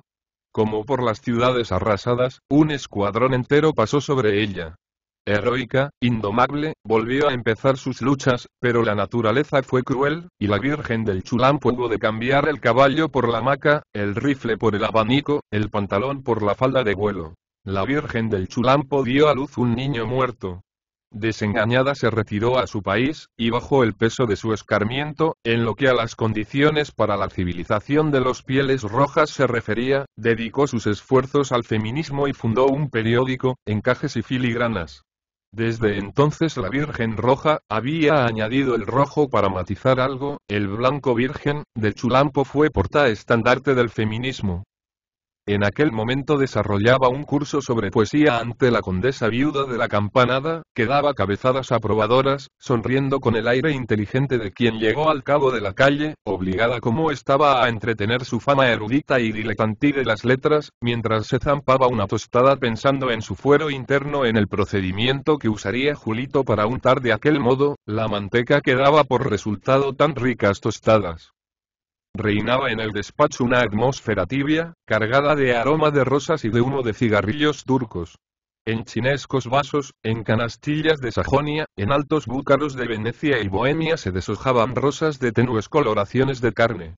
Como por las ciudades arrasadas, un escuadrón entero pasó sobre ella, heroica, indomable, volvió a empezar sus luchas, pero la naturaleza fue cruel, y la Virgen del Chulán pudo de cambiar el caballo por la maca, el rifle por el abanico, el pantalón por la falda de vuelo. La Virgen del Chulampo dio a luz un niño muerto. Desengañada se retiró a su país, y bajo el peso de su escarmiento, en lo que a las condiciones para la civilización de los pieles rojas se refería, dedicó sus esfuerzos al feminismo y fundó un periódico, Encajes y Filigranas. Desde entonces la Virgen Roja había añadido el rojo para matizar algo, el blanco virgen de Chulampo fue estandarte del feminismo. En aquel momento desarrollaba un curso sobre poesía ante la condesa viuda de la campanada, que daba cabezadas aprobadoras, sonriendo con el aire inteligente de quien llegó al cabo de la calle, obligada como estaba a entretener su fama erudita y diletantí de las letras, mientras se zampaba una tostada pensando en su fuero interno en el procedimiento que usaría Julito para untar de aquel modo, la manteca que daba por resultado tan ricas tostadas. Reinaba en el despacho una atmósfera tibia, cargada de aroma de rosas y de humo de cigarrillos turcos. En chinescos vasos, en canastillas de Sajonia, en altos búcaros de Venecia y Bohemia se deshojaban rosas de tenues coloraciones de carne.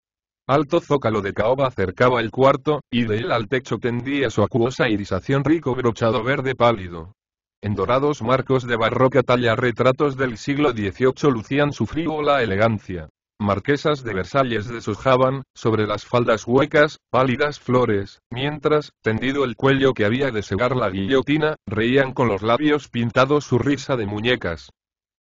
Alto zócalo de caoba cercaba el cuarto, y de él al techo tendía su acuosa irisación rico brochado verde pálido. En dorados marcos de barroca talla retratos del siglo XVIII lucían su la elegancia marquesas de Versalles deshojaban, sobre las faldas huecas, pálidas flores, mientras, tendido el cuello que había de segar la guillotina, reían con los labios pintados su risa de muñecas.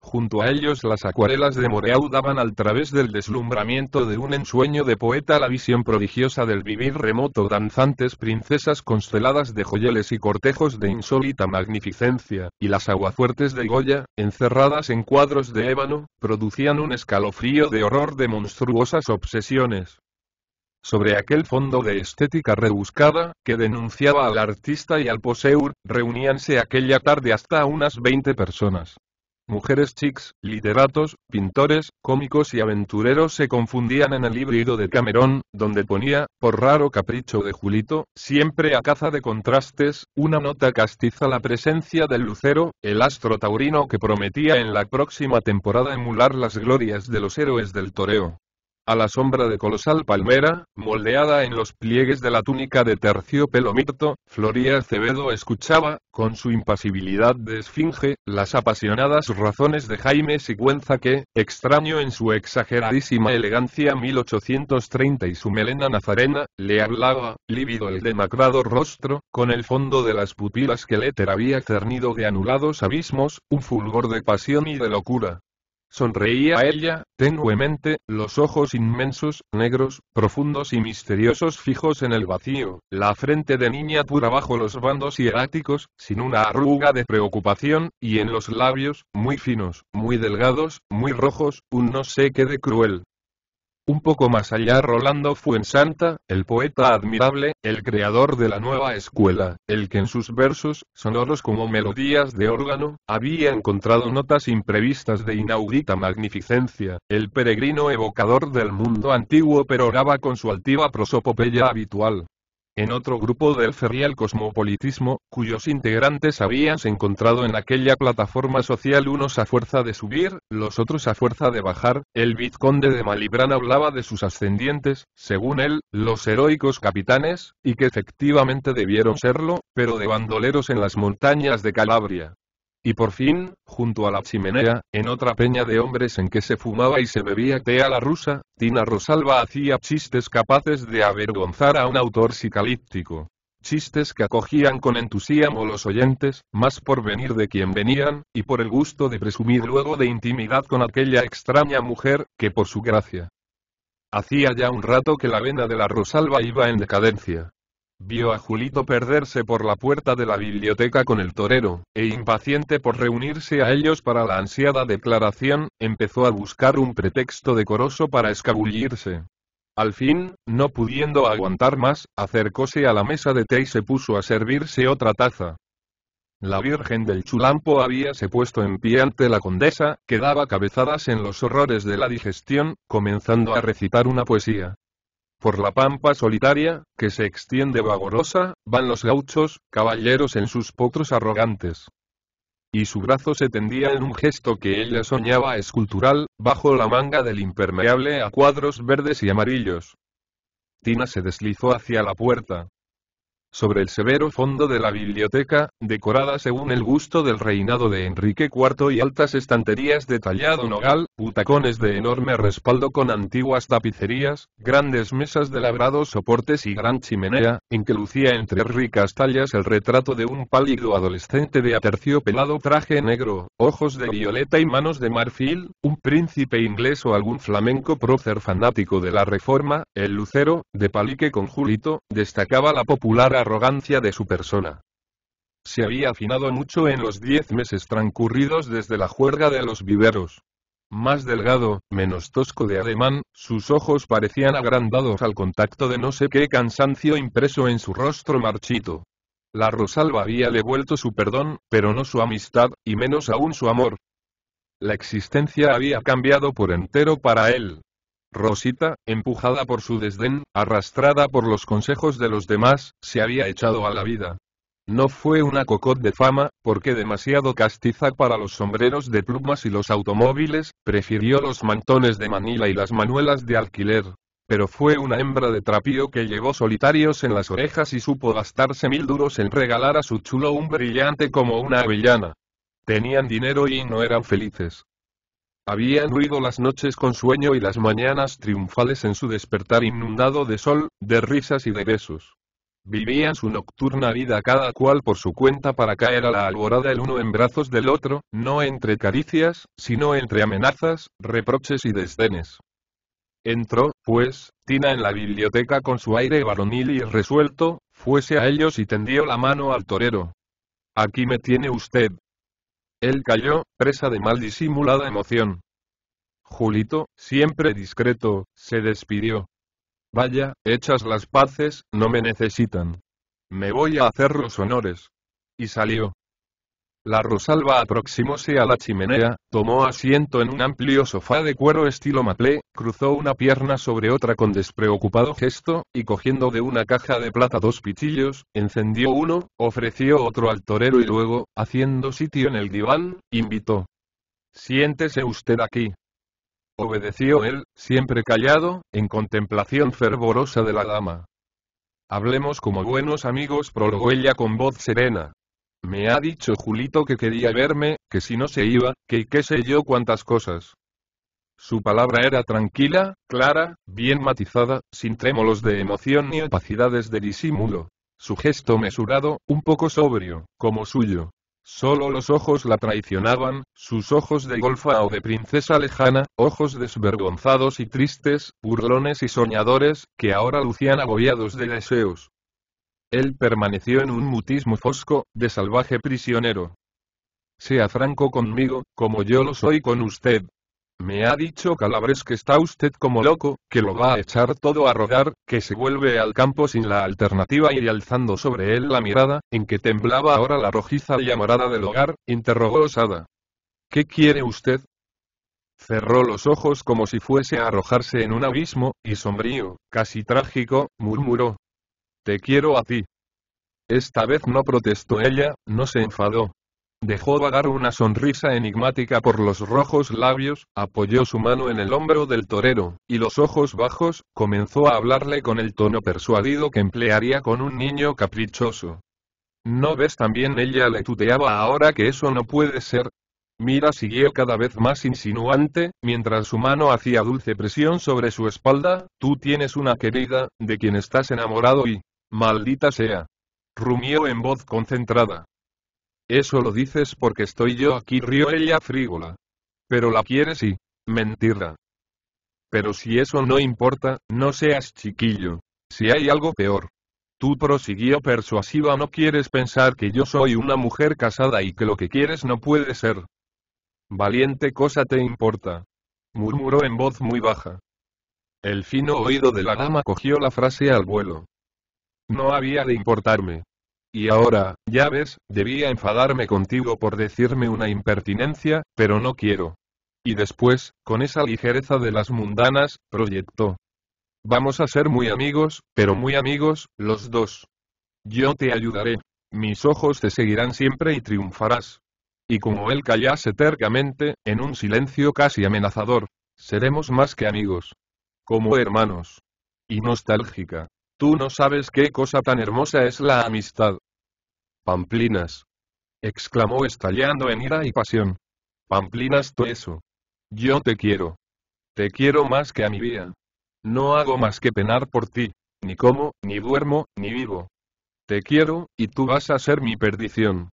Junto a ellos las acuarelas de Moreau daban al través del deslumbramiento de un ensueño de poeta la visión prodigiosa del vivir remoto danzantes princesas consteladas de joyeles y cortejos de insólita magnificencia, y las aguafuertes de Goya, encerradas en cuadros de ébano, producían un escalofrío de horror de monstruosas obsesiones sobre aquel fondo de estética rebuscada, que denunciaba al artista y al poseur, reuníanse aquella tarde hasta unas veinte personas. Mujeres chics, literatos, pintores, cómicos y aventureros se confundían en el híbrido de Cameron, donde ponía, por raro capricho de Julito, siempre a caza de contrastes, una nota castiza la presencia del lucero, el astro taurino que prometía en la próxima temporada emular las glorias de los héroes del toreo a la sombra de colosal palmera, moldeada en los pliegues de la túnica de terciopelo mirto, Floría Acevedo escuchaba, con su impasibilidad de esfinge, las apasionadas razones de Jaime Sigüenza que, extraño en su exageradísima elegancia 1830 y su melena nazarena, le hablaba, lívido el demacrado rostro, con el fondo de las pupilas que éter había cernido de anulados abismos, un fulgor de pasión y de locura, Sonreía a ella, tenuemente, los ojos inmensos, negros, profundos y misteriosos fijos en el vacío, la frente de niña pura bajo los bandos hieráticos, sin una arruga de preocupación, y en los labios, muy finos, muy delgados, muy rojos, un no sé qué de cruel, un poco más allá Rolando Fuensanta, el poeta admirable, el creador de la nueva escuela, el que en sus versos, sonoros como melodías de órgano, había encontrado notas imprevistas de inaudita magnificencia, el peregrino evocador del mundo antiguo pero oraba con su altiva prosopopeya habitual, en otro grupo del ferrial cosmopolitismo, cuyos integrantes habías encontrado en aquella plataforma social unos a fuerza de subir, los otros a fuerza de bajar, el vizconde de Malibrán hablaba de sus ascendientes, según él, los heroicos capitanes, y que efectivamente debieron serlo, pero de bandoleros en las montañas de Calabria. Y por fin, junto a la chimenea, en otra peña de hombres en que se fumaba y se bebía té a la rusa, Tina Rosalba hacía chistes capaces de avergonzar a un autor sicalíptico. Chistes que acogían con entusiasmo los oyentes, más por venir de quien venían, y por el gusto de presumir luego de intimidad con aquella extraña mujer, que por su gracia. Hacía ya un rato que la vena de la Rosalba iba en decadencia. Vio a Julito perderse por la puerta de la biblioteca con el torero, e impaciente por reunirse a ellos para la ansiada declaración, empezó a buscar un pretexto decoroso para escabullirse. Al fin, no pudiendo aguantar más, acercóse a la mesa de té y se puso a servirse otra taza. La Virgen del Chulampo habíase puesto en pie ante la condesa, que daba cabezadas en los horrores de la digestión, comenzando a recitar una poesía. Por la pampa solitaria, que se extiende vagorosa, van los gauchos, caballeros en sus potros arrogantes. Y su brazo se tendía en un gesto que ella soñaba escultural, bajo la manga del impermeable a cuadros verdes y amarillos. Tina se deslizó hacia la puerta sobre el severo fondo de la biblioteca, decorada según el gusto del reinado de Enrique IV y altas estanterías de tallado nogal, butacones de enorme respaldo con antiguas tapicerías, grandes mesas de labrados soportes y gran chimenea, en que lucía entre ricas tallas el retrato de un pálido adolescente de pelado traje negro, ojos de violeta y manos de marfil, un príncipe inglés o algún flamenco prócer fanático de la reforma, el lucero, de palique con julito, destacaba la popular arrogancia de su persona. Se había afinado mucho en los diez meses transcurridos desde la juerga de los viveros. Más delgado, menos tosco de ademán, sus ojos parecían agrandados al contacto de no sé qué cansancio impreso en su rostro marchito. La Rosalba había devuelto vuelto su perdón, pero no su amistad, y menos aún su amor. La existencia había cambiado por entero para él, Rosita, empujada por su desdén, arrastrada por los consejos de los demás, se había echado a la vida. No fue una cocot de fama, porque demasiado castiza para los sombreros de plumas y los automóviles, prefirió los mantones de Manila y las manuelas de alquiler. Pero fue una hembra de trapío que llevó solitarios en las orejas y supo gastarse mil duros en regalar a su chulo un brillante como una avellana. Tenían dinero y no eran felices. Habían ruido las noches con sueño y las mañanas triunfales en su despertar inundado de sol, de risas y de besos. Vivían su nocturna vida cada cual por su cuenta para caer a la alborada el uno en brazos del otro, no entre caricias, sino entre amenazas, reproches y desdenes. Entró, pues, Tina en la biblioteca con su aire varonil y resuelto, fuese a ellos y tendió la mano al torero. Aquí me tiene usted, él cayó, presa de mal disimulada emoción. Julito, siempre discreto, se despidió. Vaya, hechas las paces, no me necesitan. Me voy a hacer los honores. Y salió. La Rosalba aproximóse a la chimenea, tomó asiento en un amplio sofá de cuero estilo maple, cruzó una pierna sobre otra con despreocupado gesto, y cogiendo de una caja de plata dos pitillos, encendió uno, ofreció otro al torero y luego, haciendo sitio en el diván, invitó. Siéntese usted aquí. Obedeció él, siempre callado, en contemplación fervorosa de la dama. Hablemos como buenos amigos, prologó ella con voz serena. Me ha dicho Julito que quería verme, que si no se iba, que qué sé yo cuántas cosas. Su palabra era tranquila, clara, bien matizada, sin trémolos de emoción ni opacidades de disimulo. Su gesto mesurado, un poco sobrio, como suyo. Solo los ojos la traicionaban, sus ojos de golfa o de princesa lejana, ojos desvergonzados y tristes, burlones y soñadores, que ahora lucían agobiados de deseos. Él permaneció en un mutismo fosco, de salvaje prisionero. Sea franco conmigo, como yo lo soy con usted. Me ha dicho Calabres que está usted como loco, que lo va a echar todo a rodar, que se vuelve al campo sin la alternativa y alzando sobre él la mirada, en que temblaba ahora la rojiza y amorada del hogar, interrogó osada. ¿Qué quiere usted? Cerró los ojos como si fuese a arrojarse en un abismo, y sombrío, casi trágico, murmuró. Te quiero a ti. Esta vez no protestó ella, no se enfadó. Dejó vagar una sonrisa enigmática por los rojos labios, apoyó su mano en el hombro del torero, y los ojos bajos, comenzó a hablarle con el tono persuadido que emplearía con un niño caprichoso. ¿No ves también ella le tuteaba ahora que eso no puede ser? Mira siguió cada vez más insinuante, mientras su mano hacía dulce presión sobre su espalda, tú tienes una querida, de quien estás enamorado y, Maldita sea. Rumió en voz concentrada. Eso lo dices porque estoy yo aquí, Río ella frígola. Pero la quieres y... Mentira. Pero si eso no importa, no seas chiquillo. Si hay algo peor. Tú prosiguió persuasiva, no quieres pensar que yo soy una mujer casada y que lo que quieres no puede ser. Valiente cosa te importa. Murmuró en voz muy baja. El fino oído de la dama cogió la frase al vuelo. No había de importarme. Y ahora, ya ves, debía enfadarme contigo por decirme una impertinencia, pero no quiero. Y después, con esa ligereza de las mundanas, proyectó. Vamos a ser muy amigos, pero muy amigos, los dos. Yo te ayudaré. Mis ojos te seguirán siempre y triunfarás. Y como él callase tercamente, en un silencio casi amenazador, seremos más que amigos. Como hermanos. Y nostálgica. Tú no sabes qué cosa tan hermosa es la amistad. Pamplinas. exclamó estallando en ira y pasión. Pamplinas tú eso. Yo te quiero. Te quiero más que a mi vida. No hago más que penar por ti, ni como, ni duermo, ni vivo. Te quiero, y tú vas a ser mi perdición.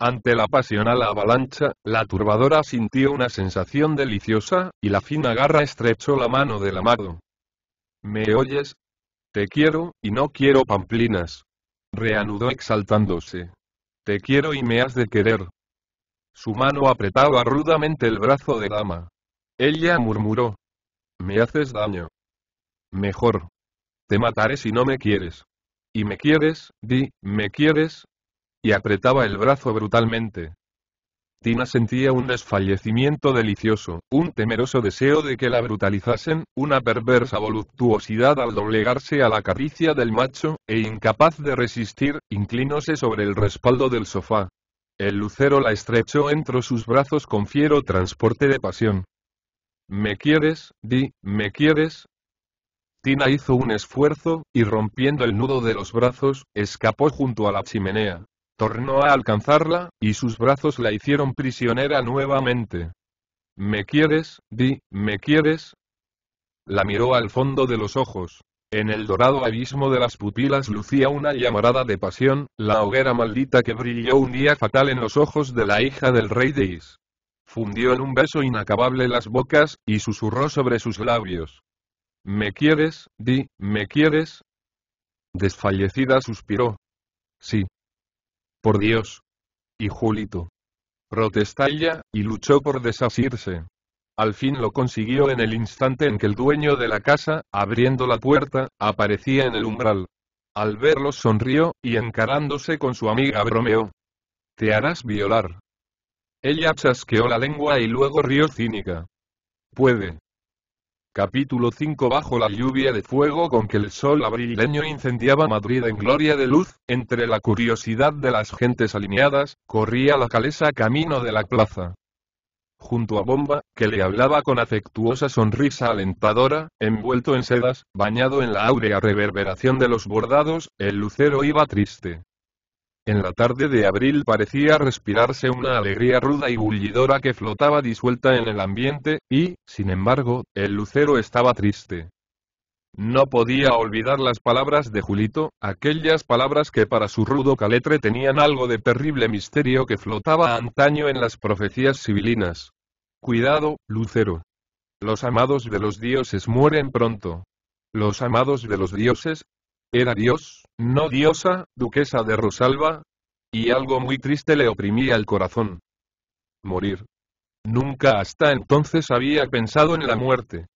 Ante la pasional avalancha, la turbadora sintió una sensación deliciosa, y la fina garra estrechó la mano del amado. ¿Me oyes? Te quiero, y no quiero pamplinas. Reanudó exaltándose. Te quiero y me has de querer. Su mano apretaba rudamente el brazo de dama. Ella murmuró. Me haces daño. Mejor. Te mataré si no me quieres. Y me quieres, di, me quieres. Y apretaba el brazo brutalmente. Tina sentía un desfallecimiento delicioso, un temeroso deseo de que la brutalizasen, una perversa voluptuosidad al doblegarse a la caricia del macho, e incapaz de resistir, inclinóse sobre el respaldo del sofá. El lucero la estrechó entre sus brazos con fiero transporte de pasión. ¿Me quieres, Di, me quieres? Tina hizo un esfuerzo, y rompiendo el nudo de los brazos, escapó junto a la chimenea. Tornó a alcanzarla, y sus brazos la hicieron prisionera nuevamente. ¿Me quieres, Di, me quieres? La miró al fondo de los ojos. En el dorado abismo de las pupilas lucía una llamarada de pasión, la hoguera maldita que brilló un día fatal en los ojos de la hija del rey de Is. Fundió en un beso inacabable las bocas, y susurró sobre sus labios. ¿Me quieres, Di, me quieres? Desfallecida suspiró. Sí, por Dios. Y Julito. ella, y luchó por desasirse. Al fin lo consiguió en el instante en que el dueño de la casa, abriendo la puerta, aparecía en el umbral. Al verlo sonrió, y encarándose con su amiga bromeó. Te harás violar. Ella chasqueó la lengua y luego rió cínica. Puede, Capítulo 5 Bajo la lluvia de fuego con que el sol abrileño incendiaba Madrid en gloria de luz, entre la curiosidad de las gentes alineadas, corría la calesa camino de la plaza. Junto a Bomba, que le hablaba con afectuosa sonrisa alentadora, envuelto en sedas, bañado en la áurea reverberación de los bordados, el lucero iba triste. En la tarde de abril parecía respirarse una alegría ruda y bullidora que flotaba disuelta en el ambiente, y, sin embargo, el lucero estaba triste. No podía olvidar las palabras de Julito, aquellas palabras que para su rudo caletre tenían algo de terrible misterio que flotaba antaño en las profecías sibilinas. Cuidado, lucero. Los amados de los dioses mueren pronto. Los amados de los dioses, era dios, no diosa, duquesa de Rosalba? Y algo muy triste le oprimía el corazón. Morir. Nunca hasta entonces había pensado en la muerte.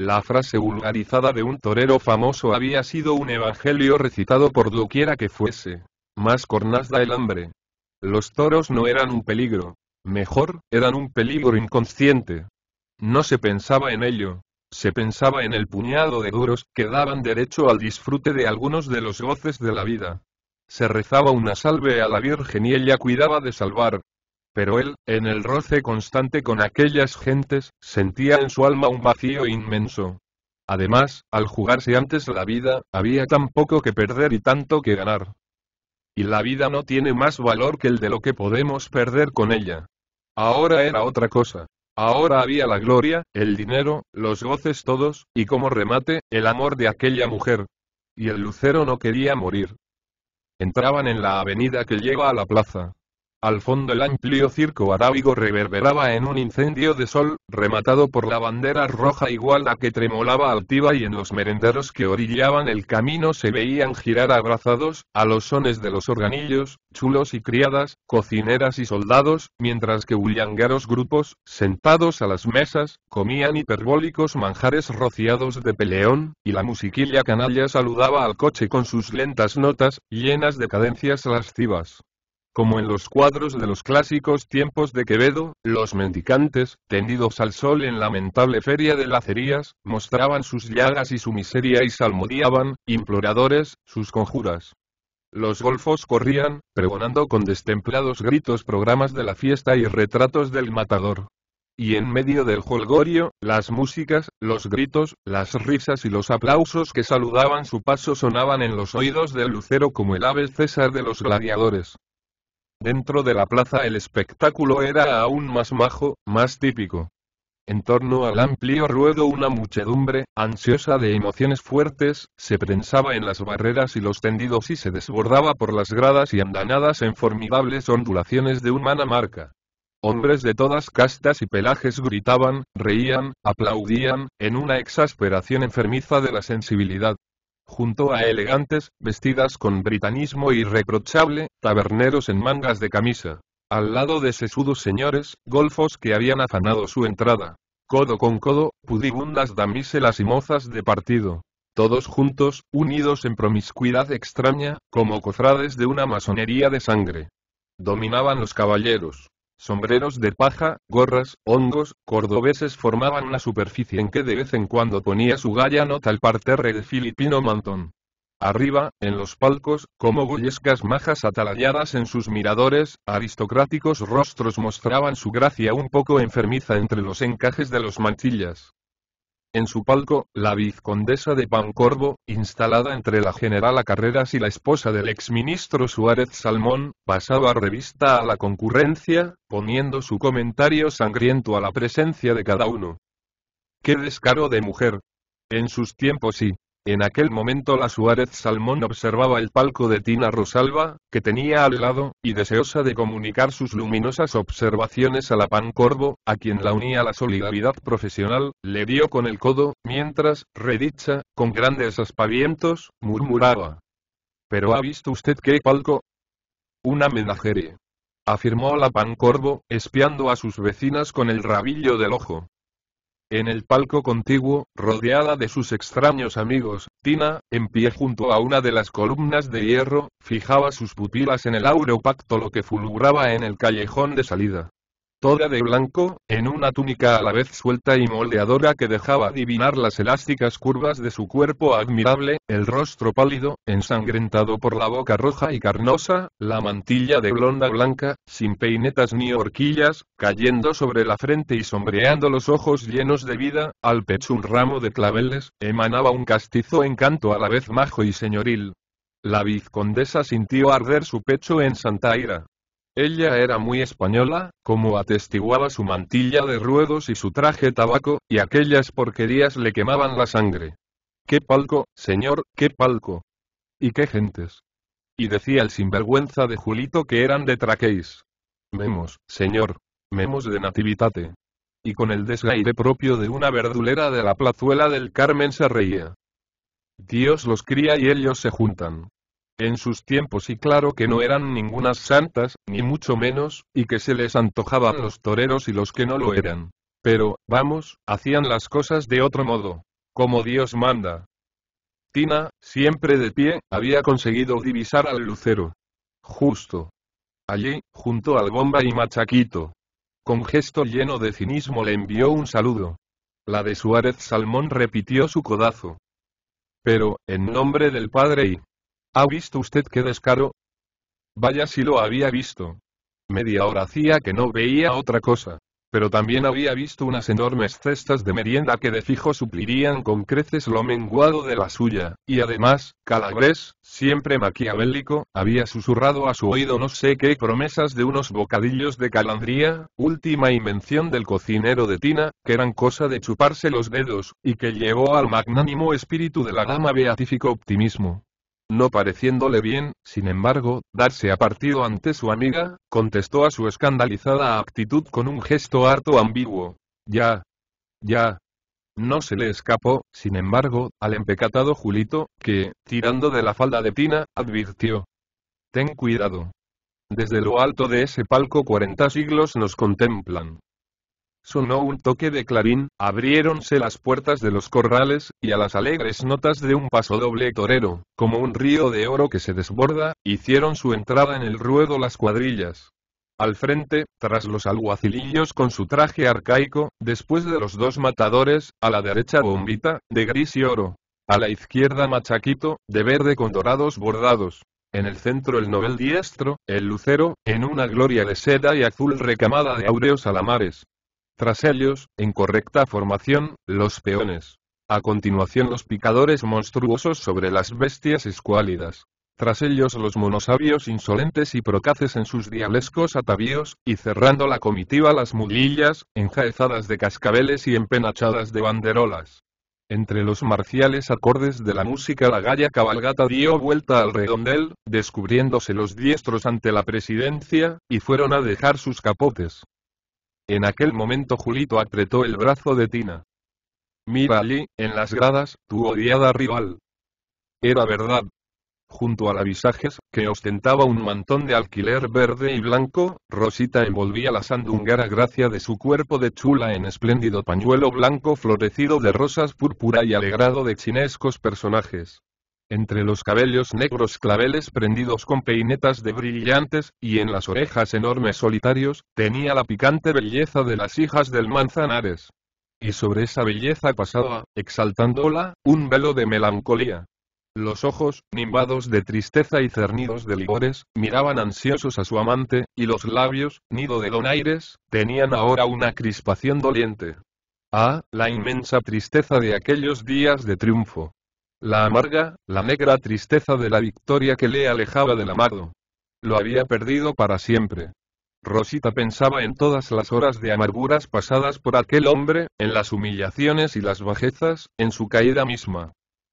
La frase vulgarizada de un torero famoso había sido un evangelio recitado por doquiera que fuese. Más cornaz el hambre. Los toros no eran un peligro. Mejor, eran un peligro inconsciente. No se pensaba en ello, se pensaba en el puñado de duros que daban derecho al disfrute de algunos de los goces de la vida. Se rezaba una salve a la Virgen y ella cuidaba de salvar. Pero él, en el roce constante con aquellas gentes, sentía en su alma un vacío inmenso. Además, al jugarse antes la vida, había tan poco que perder y tanto que ganar. Y la vida no tiene más valor que el de lo que podemos perder con ella. Ahora era otra cosa. Ahora había la gloria, el dinero, los goces todos, y como remate, el amor de aquella mujer. Y el lucero no quería morir. Entraban en la avenida que lleva a la plaza. Al fondo el amplio circo arábigo reverberaba en un incendio de sol, rematado por la bandera roja igual a que tremolaba altiva y en los merenderos que orillaban el camino se veían girar abrazados, a los sones de los organillos, chulos y criadas, cocineras y soldados, mientras que bullangueros grupos, sentados a las mesas, comían hiperbólicos manjares rociados de peleón, y la musiquilla canalla saludaba al coche con sus lentas notas, llenas de cadencias lascivas. Como en los cuadros de los clásicos tiempos de Quevedo, los mendicantes, tendidos al sol en lamentable feria de lacerías, mostraban sus llagas y su miseria y salmodiaban, imploradores, sus conjuras. Los golfos corrían, pregonando con destemplados gritos programas de la fiesta y retratos del matador. Y en medio del jolgorio, las músicas, los gritos, las risas y los aplausos que saludaban su paso sonaban en los oídos del lucero como el ave César de los gladiadores. Dentro de la plaza el espectáculo era aún más majo, más típico. En torno al amplio ruedo una muchedumbre, ansiosa de emociones fuertes, se prensaba en las barreras y los tendidos y se desbordaba por las gradas y andanadas en formidables ondulaciones de humana marca. Hombres de todas castas y pelajes gritaban, reían, aplaudían, en una exasperación enfermiza de la sensibilidad junto a elegantes, vestidas con britanismo irreprochable, taberneros en mangas de camisa. Al lado de sesudos señores, golfos que habían afanado su entrada. Codo con codo, pudibundas damiselas y mozas de partido. Todos juntos, unidos en promiscuidad extraña, como cofrades de una masonería de sangre. Dominaban los caballeros. Sombreros de paja, gorras, hongos, cordobeses formaban una superficie en que de vez en cuando ponía su gallano tal parterre de filipino mantón. Arriba, en los palcos, como bullescas majas atalayadas en sus miradores, aristocráticos rostros mostraban su gracia un poco enfermiza entre los encajes de los mantillas. En su palco, la vizcondesa de Pancorbo, instalada entre la generala Carreras y la esposa del exministro Suárez Salmón, pasaba revista a la concurrencia, poniendo su comentario sangriento a la presencia de cada uno. ¡Qué descaro de mujer! En sus tiempos sí. En aquel momento la Suárez Salmón observaba el palco de Tina Rosalba, que tenía al lado, y deseosa de comunicar sus luminosas observaciones a la Pan a quien la unía la solidaridad profesional, le dio con el codo, mientras, redicha, con grandes aspavientos, murmuraba. ¿Pero ha visto usted qué palco? Una menajerie. Afirmó la Pan espiando a sus vecinas con el rabillo del ojo. En el palco contiguo, rodeada de sus extraños amigos, Tina, en pie junto a una de las columnas de hierro, fijaba sus pupilas en el áureo lo que fulguraba en el callejón de salida toda de blanco, en una túnica a la vez suelta y moldeadora que dejaba adivinar las elásticas curvas de su cuerpo admirable, el rostro pálido, ensangrentado por la boca roja y carnosa, la mantilla de blonda blanca, sin peinetas ni horquillas, cayendo sobre la frente y sombreando los ojos llenos de vida, al pecho un ramo de claveles, emanaba un castizo encanto a la vez majo y señoril. La vizcondesa sintió arder su pecho en santa ira. Ella era muy española, como atestiguaba su mantilla de ruedos y su traje tabaco, y aquellas porquerías le quemaban la sangre. ¡Qué palco, señor, qué palco! ¡Y qué gentes! Y decía el sinvergüenza de Julito que eran de traqueis. Memos, señor. Memos de nativitate. Y con el desgaire propio de una verdulera de la plazuela del Carmen se reía. Dios los cría y ellos se juntan en sus tiempos y claro que no eran ningunas santas, ni mucho menos, y que se les antojaba a los toreros y los que no lo eran. Pero, vamos, hacían las cosas de otro modo, como Dios manda. Tina, siempre de pie, había conseguido divisar al lucero. Justo. Allí, junto al bomba y machaquito. Con gesto lleno de cinismo le envió un saludo. La de Suárez Salmón repitió su codazo. Pero, en nombre del Padre y ¿Ha visto usted qué descaro? Vaya si lo había visto. Media hora hacía que no veía otra cosa. Pero también había visto unas enormes cestas de merienda que de fijo suplirían con creces lo menguado de la suya, y además, Calabres, siempre maquiavélico, había susurrado a su oído no sé qué promesas de unos bocadillos de calandría, última invención del cocinero de Tina, que eran cosa de chuparse los dedos, y que llevó al magnánimo espíritu de la dama beatífico optimismo. No pareciéndole bien, sin embargo, darse a partido ante su amiga, contestó a su escandalizada actitud con un gesto harto ambiguo. Ya. Ya. No se le escapó, sin embargo, al empecatado Julito, que, tirando de la falda de Tina, advirtió. Ten cuidado. Desde lo alto de ese palco cuarenta siglos nos contemplan. Sonó un toque de clarín, abriéronse las puertas de los corrales, y a las alegres notas de un paso doble torero, como un río de oro que se desborda, hicieron su entrada en el ruedo las cuadrillas. Al frente, tras los alguacilillos con su traje arcaico, después de los dos matadores, a la derecha bombita, de gris y oro. A la izquierda machaquito, de verde con dorados bordados. En el centro el novel diestro, el lucero, en una gloria de seda y azul recamada de aureos alamares. Tras ellos, en correcta formación, los peones. A continuación los picadores monstruosos sobre las bestias escuálidas. Tras ellos los monosabios insolentes y procaces en sus diablescos atavíos, y cerrando la comitiva las mulillas, enjaezadas de cascabeles y empenachadas de banderolas. Entre los marciales acordes de la música la galla cabalgata dio vuelta al redondel, descubriéndose los diestros ante la presidencia, y fueron a dejar sus capotes. En aquel momento Julito apretó el brazo de Tina. Mira allí, en las gradas, tu odiada rival. Era verdad. Junto a la visajes, que ostentaba un mantón de alquiler verde y blanco, Rosita envolvía la sandungara gracia de su cuerpo de chula en espléndido pañuelo blanco florecido de rosas púrpura y alegrado de chinescos personajes entre los cabellos negros claveles prendidos con peinetas de brillantes, y en las orejas enormes solitarios, tenía la picante belleza de las hijas del Manzanares. Y sobre esa belleza pasaba, exaltándola, un velo de melancolía. Los ojos, nimbados de tristeza y cernidos de ligores, miraban ansiosos a su amante, y los labios, nido de donaires, tenían ahora una crispación doliente. Ah, la inmensa tristeza de aquellos días de triunfo la amarga, la negra tristeza de la victoria que le alejaba del amado. Lo había perdido para siempre. Rosita pensaba en todas las horas de amarguras pasadas por aquel hombre, en las humillaciones y las bajezas, en su caída misma.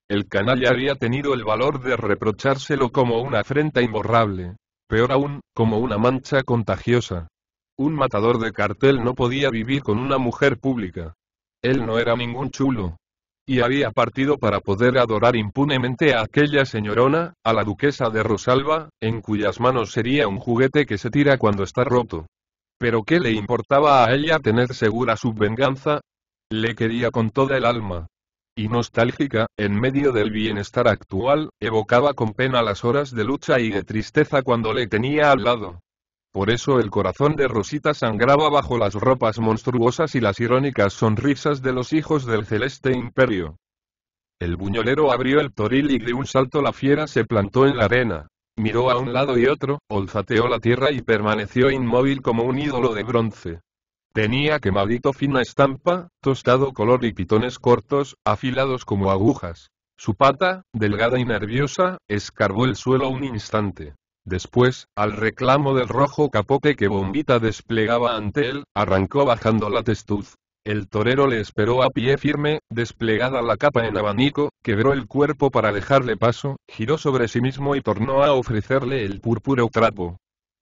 El canalla había tenido el valor de reprochárselo como una afrenta imborrable. Peor aún, como una mancha contagiosa. Un matador de cartel no podía vivir con una mujer pública. Él no era ningún chulo, y había partido para poder adorar impunemente a aquella señorona, a la duquesa de Rosalba, en cuyas manos sería un juguete que se tira cuando está roto. Pero ¿qué le importaba a ella tener segura su venganza? Le quería con toda el alma. Y nostálgica, en medio del bienestar actual, evocaba con pena las horas de lucha y de tristeza cuando le tenía al lado. Por eso el corazón de Rosita sangraba bajo las ropas monstruosas y las irónicas sonrisas de los hijos del celeste imperio. El buñolero abrió el toril y de un salto la fiera se plantó en la arena. Miró a un lado y otro, olfateó la tierra y permaneció inmóvil como un ídolo de bronce. Tenía quemadito fina estampa, tostado color y pitones cortos, afilados como agujas. Su pata, delgada y nerviosa, escarbó el suelo un instante. Después, al reclamo del rojo capote que Bombita desplegaba ante él, arrancó bajando la testuz. El torero le esperó a pie firme, desplegada la capa en abanico, quebró el cuerpo para dejarle paso, giró sobre sí mismo y tornó a ofrecerle el púrpuro trapo.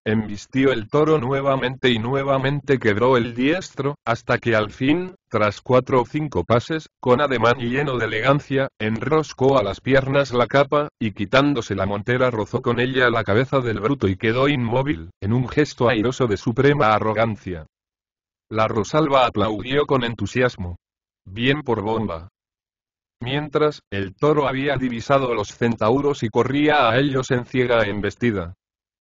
Embistió el toro nuevamente y nuevamente quebró el diestro, hasta que al fin, tras cuatro o cinco pases, con ademán lleno de elegancia, enroscó a las piernas la capa, y quitándose la montera rozó con ella la cabeza del bruto y quedó inmóvil, en un gesto airoso de suprema arrogancia. La Rosalba aplaudió con entusiasmo. Bien por bomba. Mientras, el toro había divisado los centauros y corría a ellos en ciega embestida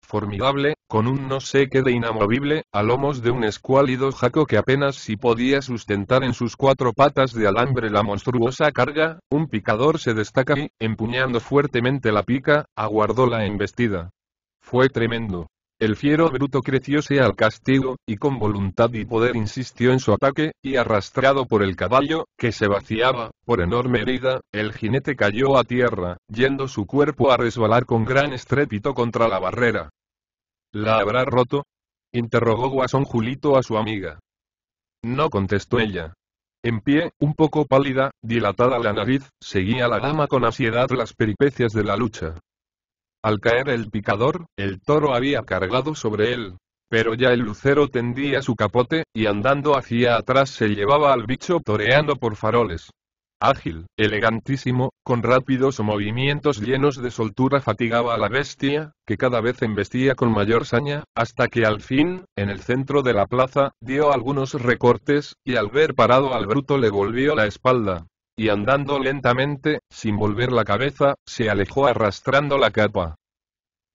formidable, con un no sé qué de inamovible, a lomos de un escuálido jaco que apenas si podía sustentar en sus cuatro patas de alambre la monstruosa carga, un picador se destaca y, empuñando fuertemente la pica, aguardó la embestida. Fue tremendo. El fiero bruto crecióse al castigo, y con voluntad y poder insistió en su ataque, y arrastrado por el caballo, que se vaciaba, por enorme herida, el jinete cayó a tierra, yendo su cuerpo a resbalar con gran estrépito contra la barrera. ¿La habrá roto? interrogó Guasón Julito a su amiga. No contestó ella. En pie, un poco pálida, dilatada la nariz, seguía la dama con ansiedad las peripecias de la lucha. Al caer el picador, el toro había cargado sobre él. Pero ya el lucero tendía su capote, y andando hacia atrás se llevaba al bicho toreando por faroles. Ágil, elegantísimo, con rápidos movimientos llenos de soltura fatigaba a la bestia, que cada vez embestía con mayor saña, hasta que al fin, en el centro de la plaza, dio algunos recortes, y al ver parado al bruto le volvió la espalda y andando lentamente, sin volver la cabeza, se alejó arrastrando la capa.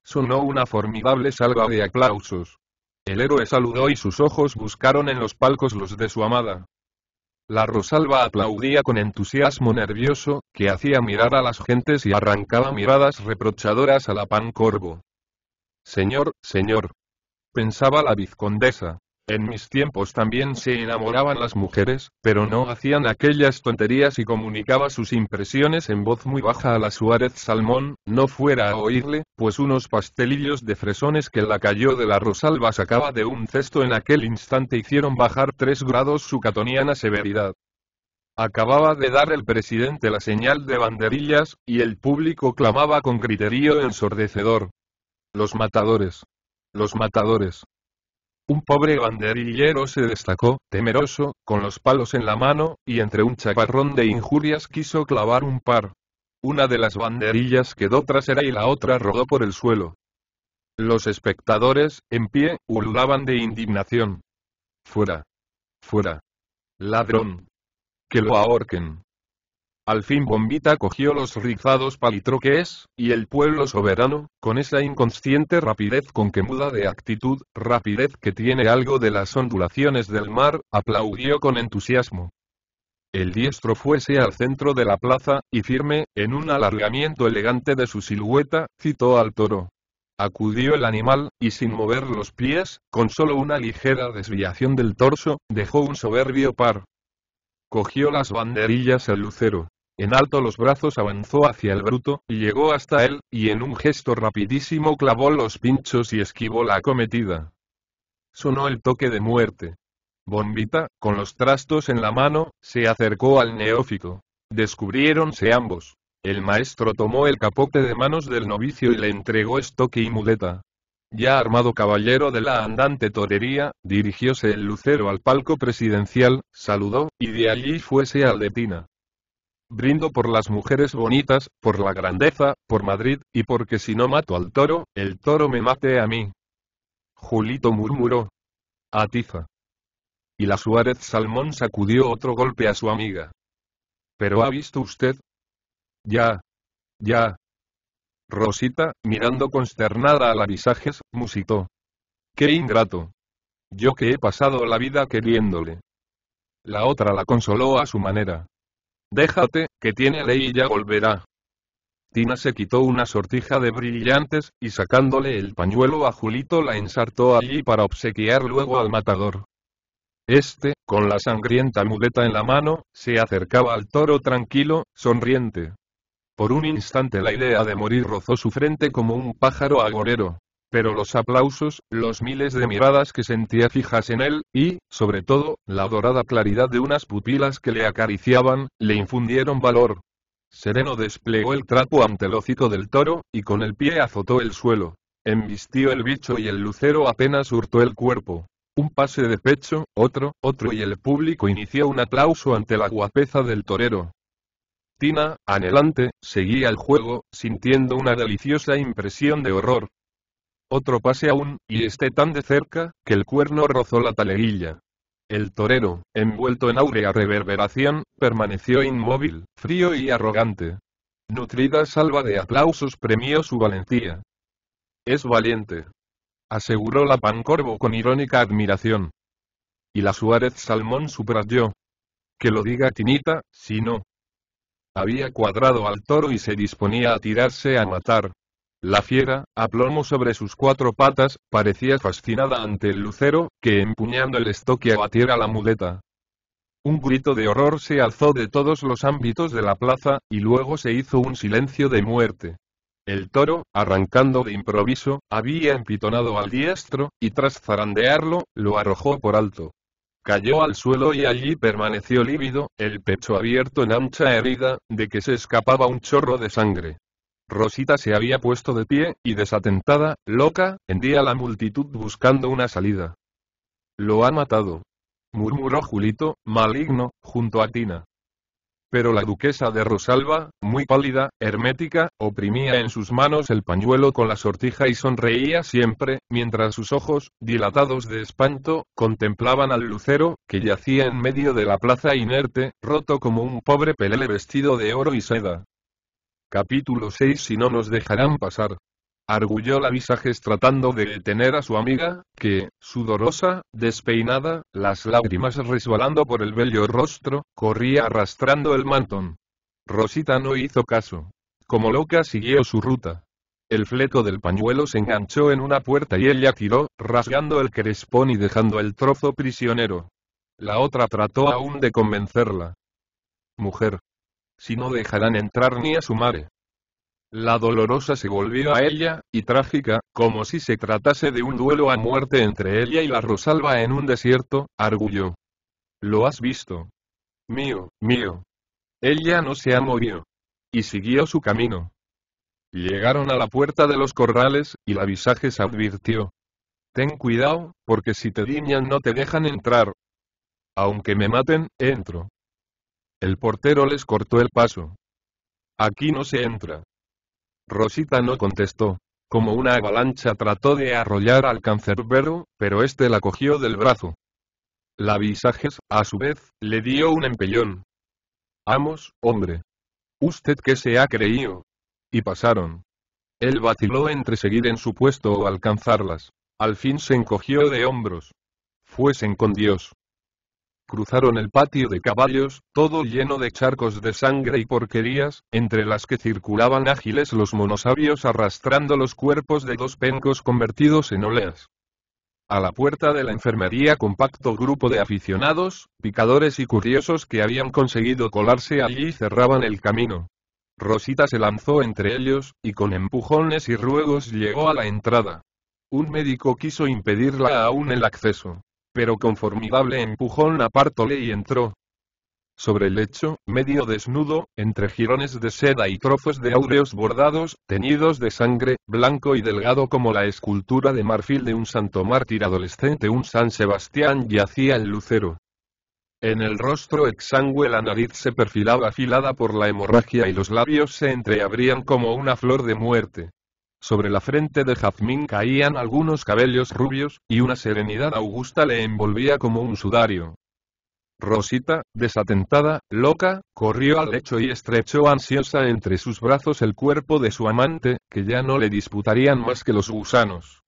Sonó una formidable salva de aplausos. El héroe saludó y sus ojos buscaron en los palcos los de su amada. La Rosalba aplaudía con entusiasmo nervioso, que hacía mirar a las gentes y arrancaba miradas reprochadoras a la pan corvo. Señor, señor. Pensaba la vizcondesa. En mis tiempos también se enamoraban las mujeres, pero no hacían aquellas tonterías y comunicaba sus impresiones en voz muy baja a la Suárez Salmón, no fuera a oírle, pues unos pastelillos de fresones que la cayó de la Rosalba sacaba de un cesto en aquel instante hicieron bajar tres grados su catoniana severidad. Acababa de dar el presidente la señal de banderillas, y el público clamaba con griterío ensordecedor. Los matadores. Los matadores. Un pobre banderillero se destacó, temeroso, con los palos en la mano, y entre un chaparrón de injurias quiso clavar un par. Una de las banderillas quedó trasera y la otra rodó por el suelo. Los espectadores, en pie, hurlaban de indignación. Fuera. Fuera. Ladrón. Que lo ahorquen. Al fin Bombita cogió los rizados palitroques, y el pueblo soberano, con esa inconsciente rapidez con que muda de actitud, rapidez que tiene algo de las ondulaciones del mar, aplaudió con entusiasmo. El diestro fuese al centro de la plaza, y firme, en un alargamiento elegante de su silueta, citó al toro. Acudió el animal, y sin mover los pies, con solo una ligera desviación del torso, dejó un soberbio par, Cogió las banderillas al lucero. En alto los brazos avanzó hacia el bruto, y llegó hasta él, y en un gesto rapidísimo clavó los pinchos y esquivó la acometida. Sonó el toque de muerte. Bombita, con los trastos en la mano, se acercó al neófico. Descubriéronse ambos. El maestro tomó el capote de manos del novicio y le entregó estoque y muleta. Ya armado caballero de la andante torería, dirigióse el lucero al palco presidencial, saludó, y de allí fuese al de tina. Brindo por las mujeres bonitas, por la grandeza, por Madrid, y porque si no mato al toro, el toro me mate a mí. Julito murmuró. Atiza. Y la Suárez Salmón sacudió otro golpe a su amiga. ¿Pero ha visto usted? Ya. Ya. Rosita, mirando consternada a la visajes, musitó. ¡Qué ingrato! Yo que he pasado la vida queriéndole. La otra la consoló a su manera. Déjate, que tiene ley y ya volverá. Tina se quitó una sortija de brillantes, y sacándole el pañuelo a Julito la ensartó allí para obsequiar luego al matador. Este, con la sangrienta muleta en la mano, se acercaba al toro tranquilo, sonriente. Por un instante la idea de morir rozó su frente como un pájaro agorero. Pero los aplausos, los miles de miradas que sentía fijas en él, y, sobre todo, la dorada claridad de unas pupilas que le acariciaban, le infundieron valor. Sereno desplegó el trapo ante el hocico del toro, y con el pie azotó el suelo. Envistió el bicho y el lucero apenas hurtó el cuerpo. Un pase de pecho, otro, otro y el público inició un aplauso ante la guapeza del torero. Tina, anhelante, seguía el juego, sintiendo una deliciosa impresión de horror. Otro pase aún, y esté tan de cerca, que el cuerno rozó la taleguilla. El torero, envuelto en áurea reverberación, permaneció inmóvil, frío y arrogante. Nutrida salva de aplausos premió su valentía. Es valiente. Aseguró la Pancorvo con irónica admiración. Y la Suárez Salmón subrayó. Que lo diga Tinita, si no, había cuadrado al toro y se disponía a tirarse a matar. La fiera, a plomo sobre sus cuatro patas, parecía fascinada ante el lucero, que empuñando el estoque abatiera la muleta. Un grito de horror se alzó de todos los ámbitos de la plaza, y luego se hizo un silencio de muerte. El toro, arrancando de improviso, había empitonado al diestro, y tras zarandearlo, lo arrojó por alto. Cayó al suelo y allí permaneció lívido, el pecho abierto en ancha herida, de que se escapaba un chorro de sangre. Rosita se había puesto de pie, y desatentada, loca, hendía a la multitud buscando una salida. Lo ha matado. murmuró Julito, maligno, junto a Tina. Pero la duquesa de Rosalba, muy pálida, hermética, oprimía en sus manos el pañuelo con la sortija y sonreía siempre, mientras sus ojos, dilatados de espanto, contemplaban al lucero, que yacía en medio de la plaza inerte, roto como un pobre pelele vestido de oro y seda. Capítulo 6 Si no nos dejarán pasar arguyó la visajes tratando de detener a su amiga, que, sudorosa, despeinada, las lágrimas resbalando por el bello rostro, corría arrastrando el mantón. Rosita no hizo caso. Como loca siguió su ruta. El fleco del pañuelo se enganchó en una puerta y ella tiró, rasgando el crespón y dejando el trozo prisionero. La otra trató aún de convencerla. Mujer. Si no dejarán entrar ni a su madre. La dolorosa se volvió a ella, y trágica, como si se tratase de un duelo a muerte entre ella y la Rosalba en un desierto, arguyó. Lo has visto. Mío, mío. Ella no se ha movido. Y siguió su camino. Llegaron a la puerta de los corrales, y la visaje se advirtió. Ten cuidado, porque si te diñan no te dejan entrar. Aunque me maten, entro. El portero les cortó el paso. Aquí no se entra. Rosita no contestó. Como una avalancha trató de arrollar al cancerbero, pero este la cogió del brazo. La visajes, a su vez, le dio un empellón. Amos, hombre. ¿Usted qué se ha creído? Y pasaron. Él vaciló entre seguir en su puesto o alcanzarlas. Al fin se encogió de hombros. Fuesen con Dios cruzaron el patio de caballos, todo lleno de charcos de sangre y porquerías, entre las que circulaban ágiles los monosabios arrastrando los cuerpos de dos pencos convertidos en oleas. A la puerta de la enfermería compacto grupo de aficionados, picadores y curiosos que habían conseguido colarse allí cerraban el camino. Rosita se lanzó entre ellos, y con empujones y ruegos llegó a la entrada. Un médico quiso impedirla aún el acceso pero con formidable empujón apartóle y entró. Sobre el lecho, medio desnudo, entre jirones de seda y trozos de áureos bordados, teñidos de sangre, blanco y delgado como la escultura de marfil de un santo mártir adolescente, un San Sebastián yacía el lucero. En el rostro exangüe la nariz se perfilaba afilada por la hemorragia y los labios se entreabrían como una flor de muerte. Sobre la frente de Jazmín caían algunos cabellos rubios, y una serenidad augusta le envolvía como un sudario. Rosita, desatentada, loca, corrió al lecho y estrechó ansiosa entre sus brazos el cuerpo de su amante, que ya no le disputarían más que los gusanos.